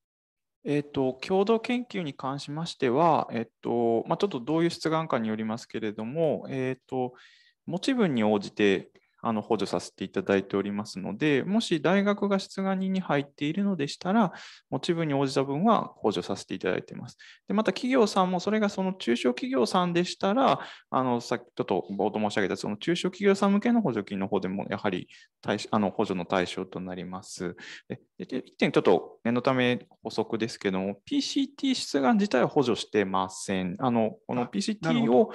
Speaker 2: えっと、共同研究に関しましては、えっとまあ、ちょっとどういう出願かによりますけれども、えっと、持ち分に応じてあの補助させていただいておりますので、もし大学が出願人に入っているのでしたら、持ち分に応じた分は補助させていただいています。でまた企業さんも、それがその中小企業さんでしたら、あのさっきちょっと冒頭申し上げた、その中小企業さん向けの補助金の方でも、やはり対あの補助の対象となります。でで1点ちょっと念のため補足ですけども、PCT 出願自体は補助してません。あのこの PCT を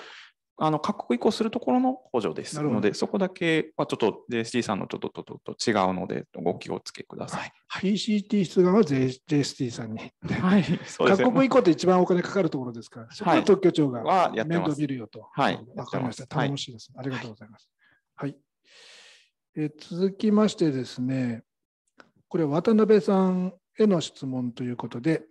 Speaker 2: あの各国移行するところの補助ですので、そこだけはちょっと JST さんのちょっととと違うので、ご気をつけください。
Speaker 4: はい、PCT 出願は JST さんに。はい、そうです各国移行って一番お金かかるところですから、そこは特許庁が面倒見るよと。はい、わかりました。頼しいです、はい、ありがとうございます。はい、え続きましてですね、これ、渡辺さんへの質問ということで、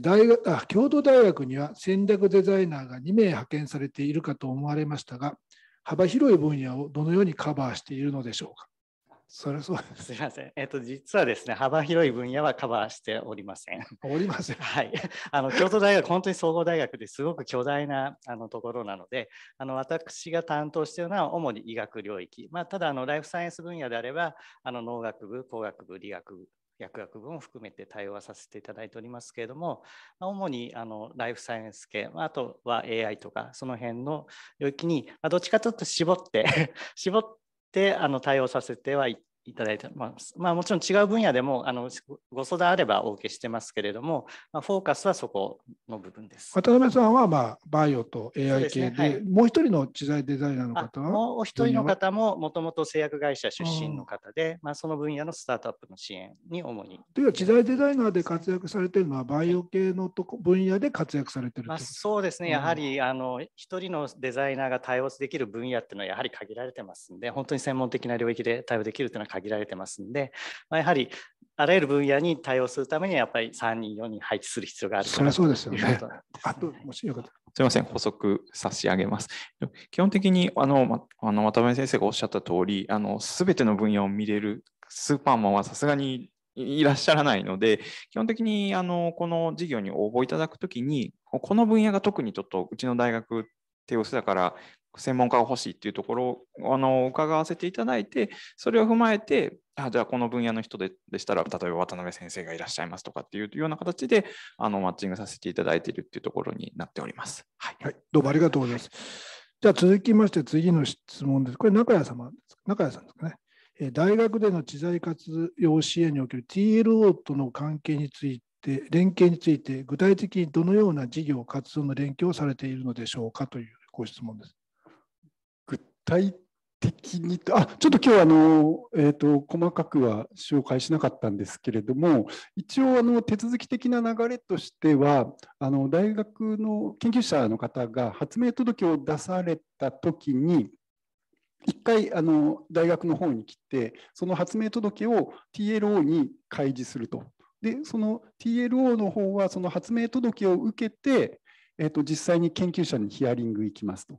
Speaker 4: 大学あ京都大学には戦略デザイナーが2名派遣されているかと思われましたが幅広い分野をどのようにカバーしているのでしょうかそゃそう
Speaker 3: すみません。えっ、と実はですね幅広い分野はカバーしておりません。
Speaker 4: おりません。[laughs] はい。あの京都大
Speaker 3: 学本当に総合大学ですごく巨大なあのところなので、あの私が担当しているのは主に医学領域。まあただあのライフサイエンス分野であればあの農学部、工学部、理学部薬学部も含めて対応はさせていただいておりますけれども、ま主にあのライフサイエンス系、あとは AI とか、その辺の領域に、まどっちかちょっと絞って [laughs] 絞ってあの対応させてはいいただいてます、まあ、もちろん違う分野でもあのご相談あればお受けしてますけれども、まあ、フォーカスはそこの部分で
Speaker 4: す渡辺さんは、まあ、バイオと AI 系で、ねはい、もう一人の知財デザイナーの方はもう一人の
Speaker 3: 方ももともと製薬会社出身の方で、まあ、その分野のスタートアップの支援に主に。
Speaker 4: というか知財デザイナーで活躍されてるのはバイオ系のとこ分野で活躍されてるまあ、
Speaker 3: そうですねやはりあの一人のデザイナーが対応できる分野っていうのはやはり限られてますんで本当に専門的な領域で対応できるというのは限られてますんで、まあ、やはりあらゆる分野に対応するためにはやっぱり3人、4人配置する必要があるそりゃそうですよね。
Speaker 4: あともしよかった
Speaker 2: すみません、補足差し上げます。基本的にあの、ま、あの渡辺先生がおっしゃった通り、あすべての分野を見れるスーパーマンはさすがにいらっしゃらないので、基本的にあのこの事業に応募いただくときに、この分野が特にちょっとうちの大学手薄だから専門家が欲しいっていうところをあの伺わせていただいて、それを踏まえて、あじゃあこの分野の人ででしたら、例えば渡辺先生がいらっしゃいますとかっていうような形であのマッチングさせていただいているっていうところになっております。
Speaker 4: はい、はい、どうもありがとうございます。じゃあ続きまして次の質問です。これ中谷様ですか中谷さんですかね。え大学での知財活用支援における TLO との関係についてで連携について具体的にどのような事業活動の連携をされているのでしょうかというご質問です。
Speaker 6: 体的にあちょっと今日あの、えーと、細かくは紹介しなかったんですけれども一応あの手続き的な流れとしてはあの大学の研究者の方が発明届を出された時に1回あの大学の方に来てその発明届を TLO に開示すると。でその TLO の方はその発明届を受けて、えーと実際に研究者にヒアリング行きますと。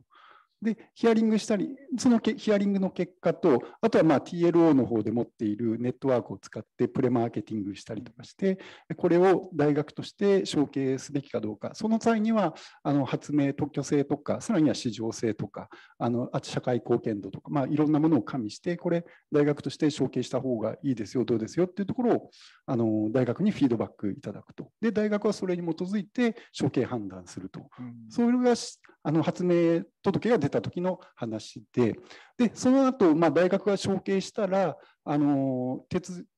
Speaker 6: で、ヒアリングしたり、そのヒアリングの結果と、あとはまあ TLO の方で持っているネットワークを使ってプレマーケティングしたりとかして、これを大学として承継すべきかどうか、その際にはあの発明、特許性とか、さらには市場性とか、あの社会貢献度とか、まあ、いろんなものを加味して、これ、大学として承継した方がいいですよ、どうですよっていうところをあの大学にフィードバックいただくと。で、大学はそれに基づいて承継判断すると。それがあの発明届が出た時の話ででその後、まあ大学が承継したらあの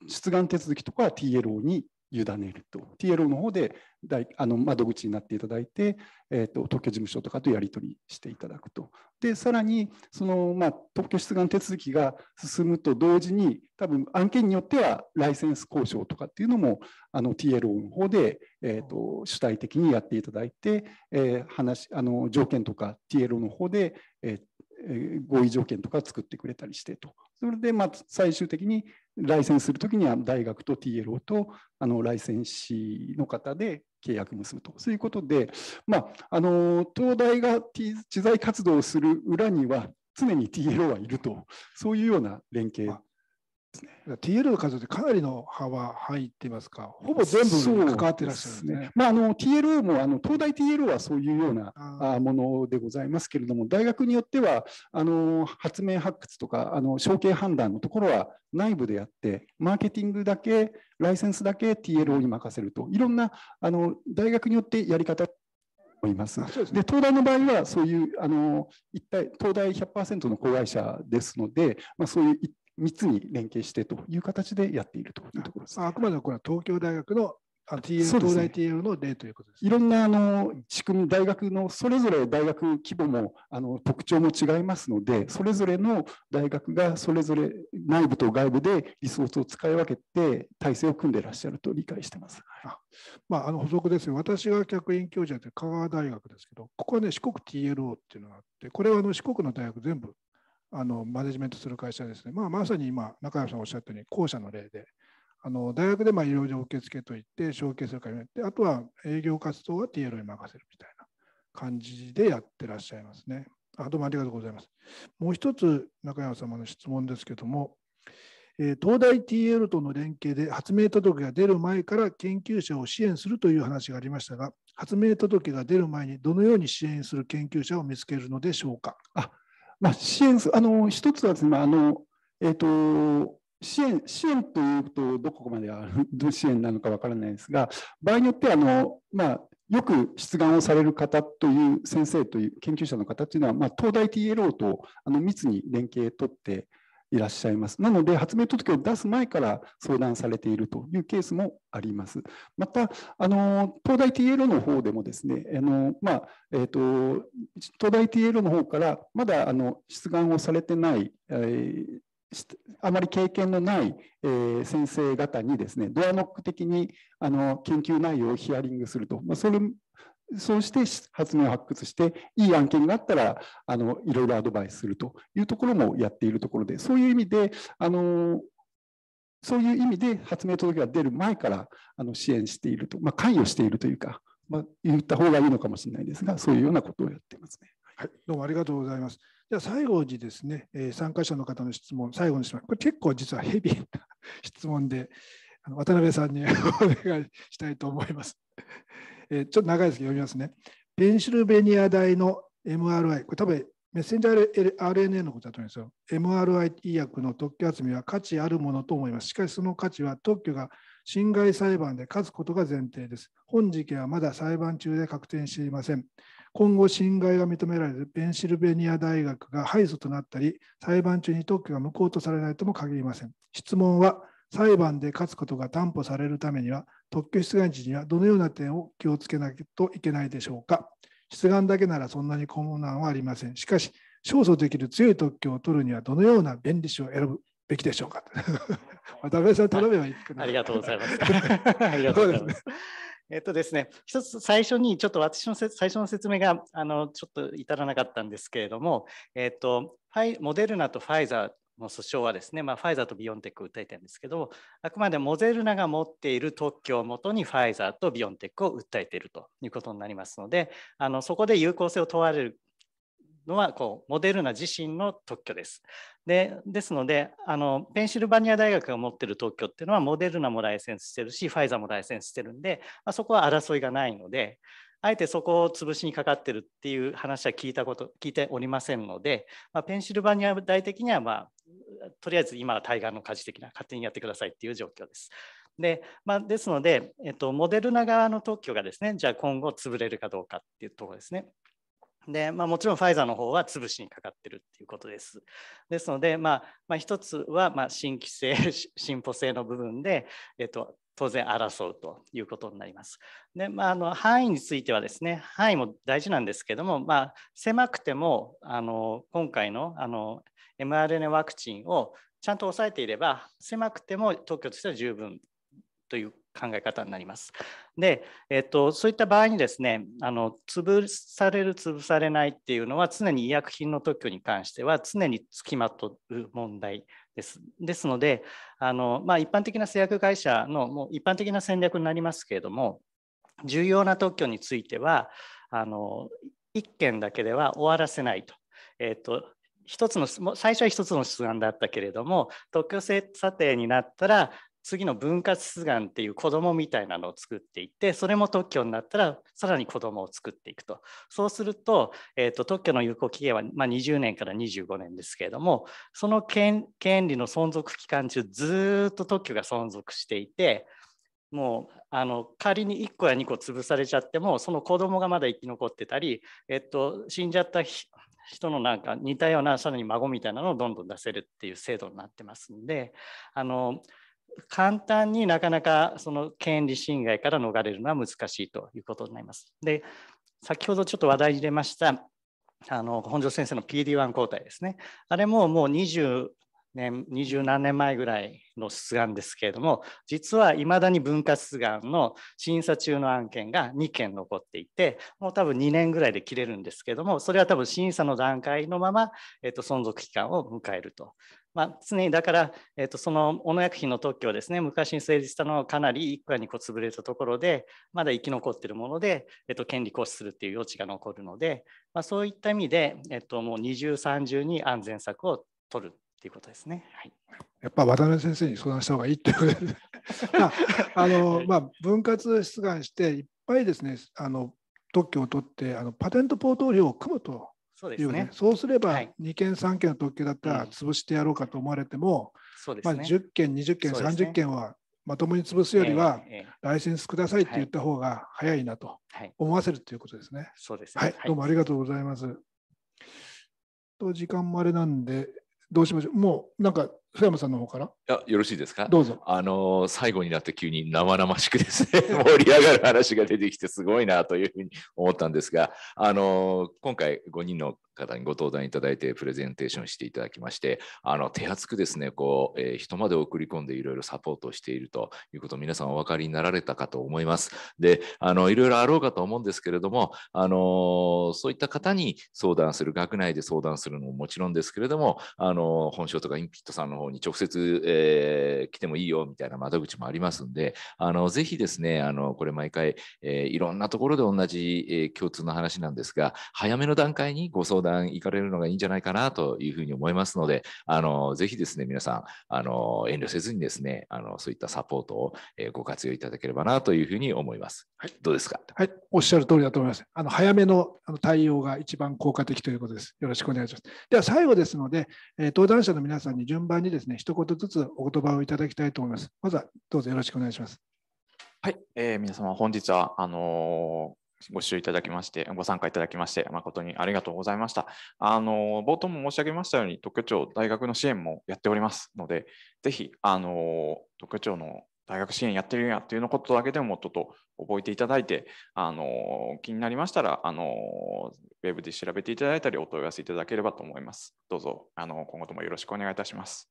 Speaker 6: 出願手続きとか TLO に委ねると TLO の方であの窓口になっていただいて、えーと、特許事務所とかとやり取りしていただくとでさらにその、まあ、特許出願手続きが進むと同時に多分案件によってはライセンス交渉とかっていうのもあの TLO の方で、えーと、と主体的にやっていただいて、えー、話あの条件とか TLO の方で、えー合意条件とか作ってくれたりしてと。それで、まあ、最終的にライセンスするときには大学と TLO とあのンシーの方で契約結ぶと。そういうことで、まあ、あの東大が知財活動をする裏には常に TLO はいるとそういうような連携
Speaker 4: ですね。TL の数でかなりの幅入ってますか、ほぼ全部関わってらっしゃるんですね。すねまあ、あの TL もあの
Speaker 6: 東大 TL はそういうようなあものでございますけれども、大学によってはあの発明発掘とかあの承継判断のところは内部でやって、マーケティングだけ、ライセンスだけ TLO に任せると、いろんなあの大学によってやり方います。で東大の場合はそういうあの一体東大100%の子会社ですので、まあ、そういう一3つに連携してという形でやっているとい
Speaker 4: うところです、ね、あくまでもこれは東京大学の TL、東大 TL の例ということで
Speaker 6: す、ね、いろんなあの仕組み、大学のそれぞれ大学規模もあの特徴も違いますので、それぞれの大学がそれぞれ内部と外部でリソースを使い分けて
Speaker 4: 体制を組んでいらっしゃると理解してます。あまあ、あの補足ですよ、私が客員教授で香川大学ですけど、ここはね、四国 TLO っていうのがあって、これはあの四国の大学全部あのマネジメントする会社ですね、まあ、まさに今、中山さんおっしゃったように、後者の例で、あの大学でまあいろいろ受付といって、承継する会社にって、あとは営業活動は t l に任せるみたいな感じでやってらっしゃいますね。あどうもありがとうございます。もう一つ、中山様の質問ですけども、えー、東大 TL との連携で発明届が出る前から研究者を支援するという話がありましたが、発明届が出る前にどのように支援する研究者を見つけるのでしょうか。あまあ、支援
Speaker 6: あの一つはですね、あのえっ、ー、と支援支援というとどこまである支援なのかわからないですが場合によってあの、まあ、よく出願をされる方という先生という研究者の方というのは、まあ、東大 TLO とあの密に連携取っていらっしゃいます。なので、発明届を出す前から相談されているというケースもあります。また、あの東大 TLO の方でもですね、あのまあ、えーと、東大 TLO の方から、まだあの出願をされてない、えーあまり経験のない、え先生方にですねドアノック的にあの研究内容をヒアリングすると、まあ、それそうして発明を発掘して、いい案件になったら、あのいろいろアドバイスするというところもやっているところで、そういう意味で、あのそういう意味で発明届が出る前からあの支援していると、まあ、関与しているというか、まあ、言った方がいいのかもしれないですが、そういうようなことをやってますね。
Speaker 4: はい、どうもありがとうございます。では最後にですね、え参加者の方の質問、最後の質問、これ結構実はヘビーな質問で、あの渡辺さんに [laughs] お願いしたいと思います。えちょっと長いですけど読みますね。ペンシルベニア大の MRI、これ多分メッセンジャー RNA のことだと思うんですよ。MRI 医薬の特許集めは価値あるものと思います。しかしその価値は特許が侵害裁判で勝つことが前提です。本事件はまだ裁判中で確定していません。今後、侵害が認められるペンシルベニア大学が敗訴となったり、裁判中に特許が無効とされないとも限りません。質問は、裁判で勝つことが担保されるためには、特許出願時にはどのような点を気をつけないといけないでしょうか。出願だけならそんなに困難はありません。しかし、勝訴できる強い特許を取るにはどのような弁理士を選ぶべきでしょうか。[laughs] 渡辺さん、頼めばいいか
Speaker 3: な、はありがとうございます。[laughs]
Speaker 4: ありがとうございま
Speaker 3: す。えっとですね、一つ最初にちょっと私の最初の説明があのちょっと至らなかったんですけれども、えっと、モデルナとファイザーう訴訟はですね、まあ、ファイザーとビオンテックを訴えてるんですけど、あくまでモデルナが持っている特許をもとにファイザーとビオンテックを訴えているということになりますので、あのそこで有効性を問われるのはこうモデルナ自身の特許です。でですのであの、ペンシルバニア大学が持っている特許っていうのは、モデルナもライセンスしてるし、ファイザーもライセンスしてるんで、まあ、そこは争いがないので、あえてそこを潰しにかかってるっていう話は聞いたこと聞いておりませんので、まあ、ペンシルバニア大的には、まあ、とりあえず今は対岸の火事的な勝手にやってくださいっていう状況です。でまあ、ですので、えっと、モデルナ側の特許がですねじゃあ今後潰れるかどうかっていうところですね。でまあ、もちろんファイザーの方は潰しにかかってるっていうことです。ですので、まあまあ、一つはまあ新規性、[laughs] 進歩性の部分で、えっと、当然争うということになります。でまあ、あの範囲についてはですね範囲も大事なんですけども、まあ、狭くてもあの今回のあの mRNA ワクチンをちゃんと抑えていれば狭くても特許としては十分という考え方になります。で、えっと、そういった場合にですねあの潰される潰されないっていうのは常に医薬品の特許に関しては常につきまとう問題です。ですので、あのまあ、一般的な製薬会社のもう一般的な戦略になりますけれども、重要な特許については、あの1件だけでは終わらせないと。えーと、一つの最初は1つの出願だったけれども特許制査定になったら次の分割出願っていう子供みたいなのを作っていってそれも特許になったらさらに子供を作っていくとそうすると,、えーと、特許の有効期限は、まあ、20年から25年ですけれどもその権利の存続期間中ずっと特許が存続していてもうあの仮に1個や2個潰されちゃってもその子供がまだ生き残ってたり、えと、死んじゃった人のなんか似たようなさらに孫みたいなのをどんどん出せるっていう制度になってますんであの簡単になかなかその権利侵害から逃れるのは難しいということになります。で先ほどちょっと話題に出ましたあの本庄先生の PD1 抗体ですねあれももう20年20何年前ぐらいの出願ですけれども実はいまだに分割出願の審査中の案件が2件残っていてもう多分2年ぐらいで切れるんですけどもそれは多分審査の段階のまま、えっと、存続期間を迎えるとまあ、常にだから、えーと、その小野薬品の特許をですね昔に成立したのはかなり一家にこう潰れたところでまだ生き残っているもので、えーと、権利行使するっていう余地が残るので、まあ、そういった意味で、えーと、もう二重三重に安全策
Speaker 4: を取るっていうことですね。はいやっぱ渡辺先生に相談した方がいいっていうことで [laughs] まあ、あのまあ、分割出願していっぱいですねあの特許を取ってあのパテントポートフォリオを組むとそうですね、そうすれば2件3件の特急だったら潰してやろうかと思われても、まあ、10件20件、ね、30件はまともに潰すよりは、ライセンスくださいって言った方が早いなと思わせるということですね。はい、はい、どうもありがとうございます。と時間もあれなんで、どうしましょう。もうなんか須山さんの方から。い
Speaker 8: や、よろしいですか。どうぞ。あの最後になって急に生々しくですね、[laughs] 盛り上がる話が出てきてすごいなというふうに思ったんですが、あの今回5人の方にご登壇いただいてプレゼンテーションしていただきましてあの手厚くですねこう、えー、人まで送り込んでいろいろサポートしているということを皆さんお分かりになられたかと思いますであのいろいろあろうかと思うんですけれどもあのそういった方に相談する学内で相談するのももちろんですけれどもあの本省とかインピットさんの方に直接、えー、来てもいいよみたいな窓口もありますんであのぜひですねあのこれ毎回、えー、いろんなところで同じ、えー、共通の話なんですが早めの段階にご相談談行かれるのがいいんじゃないかなというふうに思いますので、あのぜひですね、皆さん、あの遠慮せずにですねあの、そういったサポートをご活用いただければなというふうに思います。はい、どうですか、
Speaker 4: はい、おっしゃる通りだと思います。あの早めのあの対応が一番効果的ということです。よろしくお願いします。では最後ですので、登壇者の皆さんに順番にですね、一言ずつお言葉をいただきたいと思います。まずはどうぞよろしくお願いします。
Speaker 2: はい、えー、皆様、本日はあのご視聴いただきまして、ご参加いただきまして、誠にありがとうございました。あの、冒頭も申し上げましたように、特許庁、大学の支援もやっておりますので、ぜひ、あの、特許庁の大学支援やってるんやっていうのことだけでもちょっと覚えていただいて、あの、気になりましたら、あの、ウェブで調べていただいたり、お問い合わせいただければと思います。どうぞ、あの、今後ともよろしくお願いいたします。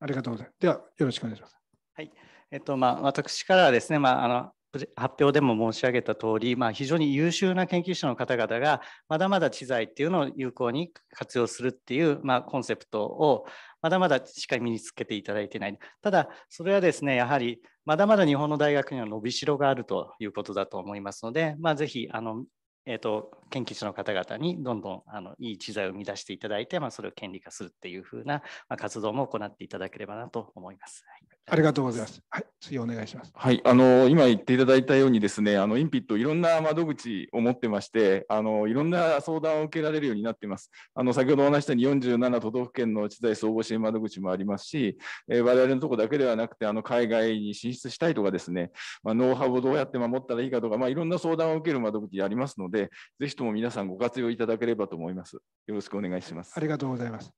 Speaker 4: ありがとうございます。では、よろしくお願いします。はい。えっと、
Speaker 3: まあ、私からはですね、まあ、あの、発表でも申し上げた通り、まあ、非常に優秀な研究者の方々がまだまだ知財っていうのを有効に活用するっていう、まあ、コンセプトをまだまだしっかり身につけていただいてないただそれはですねやはりまだまだ日本の大学には伸びしろがあるということだと思いますので、まあ、ぜひあの、えーと、研究者の方々にどんどんあのいい知財を生み出していただいて、まあ、それを権利化するっ
Speaker 5: ていうふうな、活動も行っていただければなと思います。
Speaker 4: はいありがとうございます。はい、次お願いします。
Speaker 5: はい、あの今言っていただいたようにですね、あのインピットいろんな窓口を持ってまして、あのいろんな相談を受けられるようになっています。あの先ほどお話したように47都道府県の知財総合支援窓口もありますし、えー、我々のとこだけではなくてあの海外に進出したいとかですね、まあ、ノウハウをどうやって守ったらいいかとか、まあいろんな相談を受ける窓口ありますので、ぜひとも皆さんご活用いただければと思います。よろしくお願いします。あり
Speaker 4: がとうございます。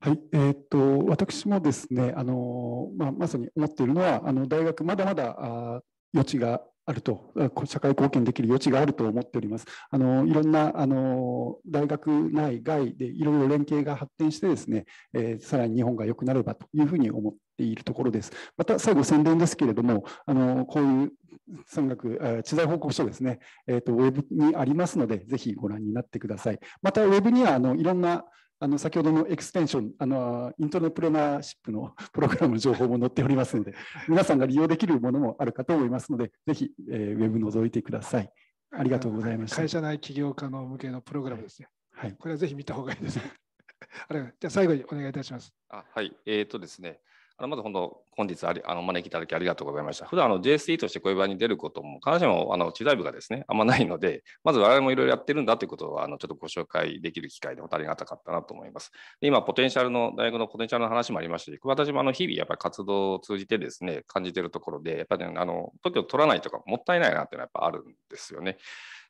Speaker 6: はい、えーと、私もですねあの、まあ、まさに思っているのはあの大学まだまだあ余地があると社会貢献できる余地があると思っております。あのいろんなあの大学内外でいろいろ連携が発展してですね、えー、さらに日本が良くなればというふうに思っているところです。また最後宣伝ですけれどもあのこういう産学知財報告書ですね、えーとウェブにありますのでぜひご覧になってください。またウェブにはあのいろんなあの先ほどのエクステンションあのイントロプレナーシップの [laughs] プログラムの情報も載っておりますので皆さんが利用できるものもあるかと思いますのでぜひ、えー、ウェブ覗いてくださいありがとうござい
Speaker 4: ました会社内起業家の向けのプログラムですねはいこれはぜひ見た方がいいです [laughs] あれじゃあ最後にお願いいたします
Speaker 7: あはいえっ、ー、とですねあのまず本当、本日ありあの招きいただきありがとうございました。普段あの JSE としてこういう場に出ることも、必ずしもあの知財部がですね、あんまないので、まず我々もいろいろやってるんだということをあのちょっとご紹介できる機会でもありがたかったなと思います。今、ポテンシャルの、大学のポテンシャルの話もありましたし、私もあの日々やっぱり活動を通じてですね、感じてるところで、やっぱり、ね、あの、時を取らないとかもったいないなっていうのはやっぱあるんですよね。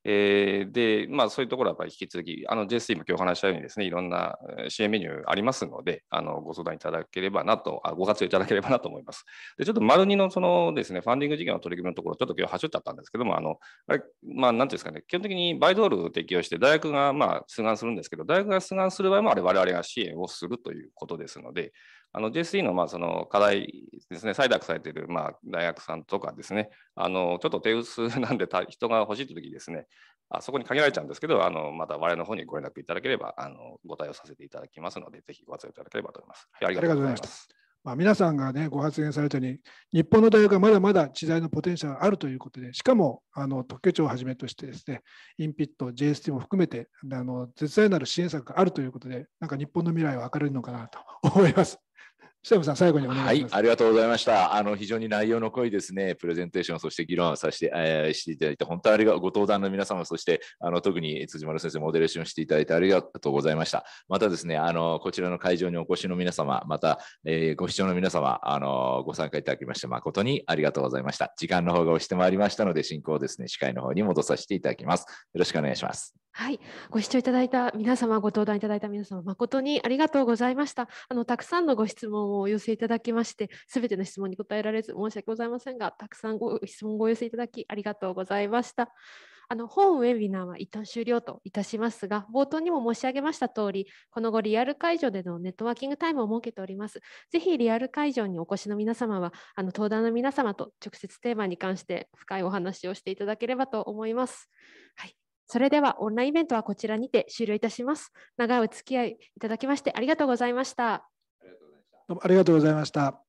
Speaker 7: えー、で、まあ、そういうところはやっぱり引き続き、あの JST も今日話したようにですね、いろんな支援メニューありますので、あのご相談いただければなとあ、ご活用いただければなと思います。で、ちょっと丸2のそのですね、ファンディング事業の取り組みのところ、ちょっと今日はっちゃったんですけども、あの、あれまあ、なんていうんですかね、基本的にバイドールを適用して、大学がまあ、出願するんですけど、大学が出願する場合も、あれ、我々が支援をするということですので、あの J3 のまあその課題ですね、採択されているまあ大学さんとかですね、あのちょっと手薄なんで人が欲しいとき時ですね、あそこに限られちゃうんですけど、あのまた我々の方にご連絡いただければあのご対応させていただきますので、ぜひご活用いただければと思います。はい、ありがとうございま
Speaker 4: す。まあ、皆さんが、ね、ご発言されたように、日本の大学はまだまだ知財のポテンシャルあるということで、しかもあの特許庁をはじめとしてです、ね、インピット、JST も含めてあの、絶大なる支援策があるということで、なんか日本の未来は明るいのかなと思います。さん、最後にお願いしま
Speaker 8: す。はい、ありがとうございました。あの、非常に内容の濃いですね、プレゼンテーション、そして議論させて、えー、していただいて、本当にありがとう、ご登壇の皆様、そして、あの、特に辻丸先生、モデレーションしていただいてありがとうございました。またですね、あの、こちらの会場にお越しの皆様、また、えー、ご視聴の皆様、あの、ご参加いただきまして、誠にありがとうございました。時間の方が押してまいりましたので、進行をですね、司会の方に戻させていただきます。
Speaker 1: よろしくお願いします。はい、ご視聴いただいた皆様、ご登壇いただいた皆様、誠にありがとうございました。あの、たくさんのご質問問をお寄せいただきまして、すべての質問に答えられず申し訳ございませんが、たくさんご質問をお寄せいただきありがとうございました。あの本ウェビナーは一旦終了といたしますが、冒頭にも申し上げました通り、この後リアル会場でのネットワーキングタイムを設けております。ぜひリアル会場にお越しの皆様は、あの登壇の皆様と直接テーマに関して深いお話をしていただければと思います。はい、それではオンラインイベントはこちらにて終了いたします。長いお付き合いいただきましてありがとうございました。
Speaker 4: ありがとうございました。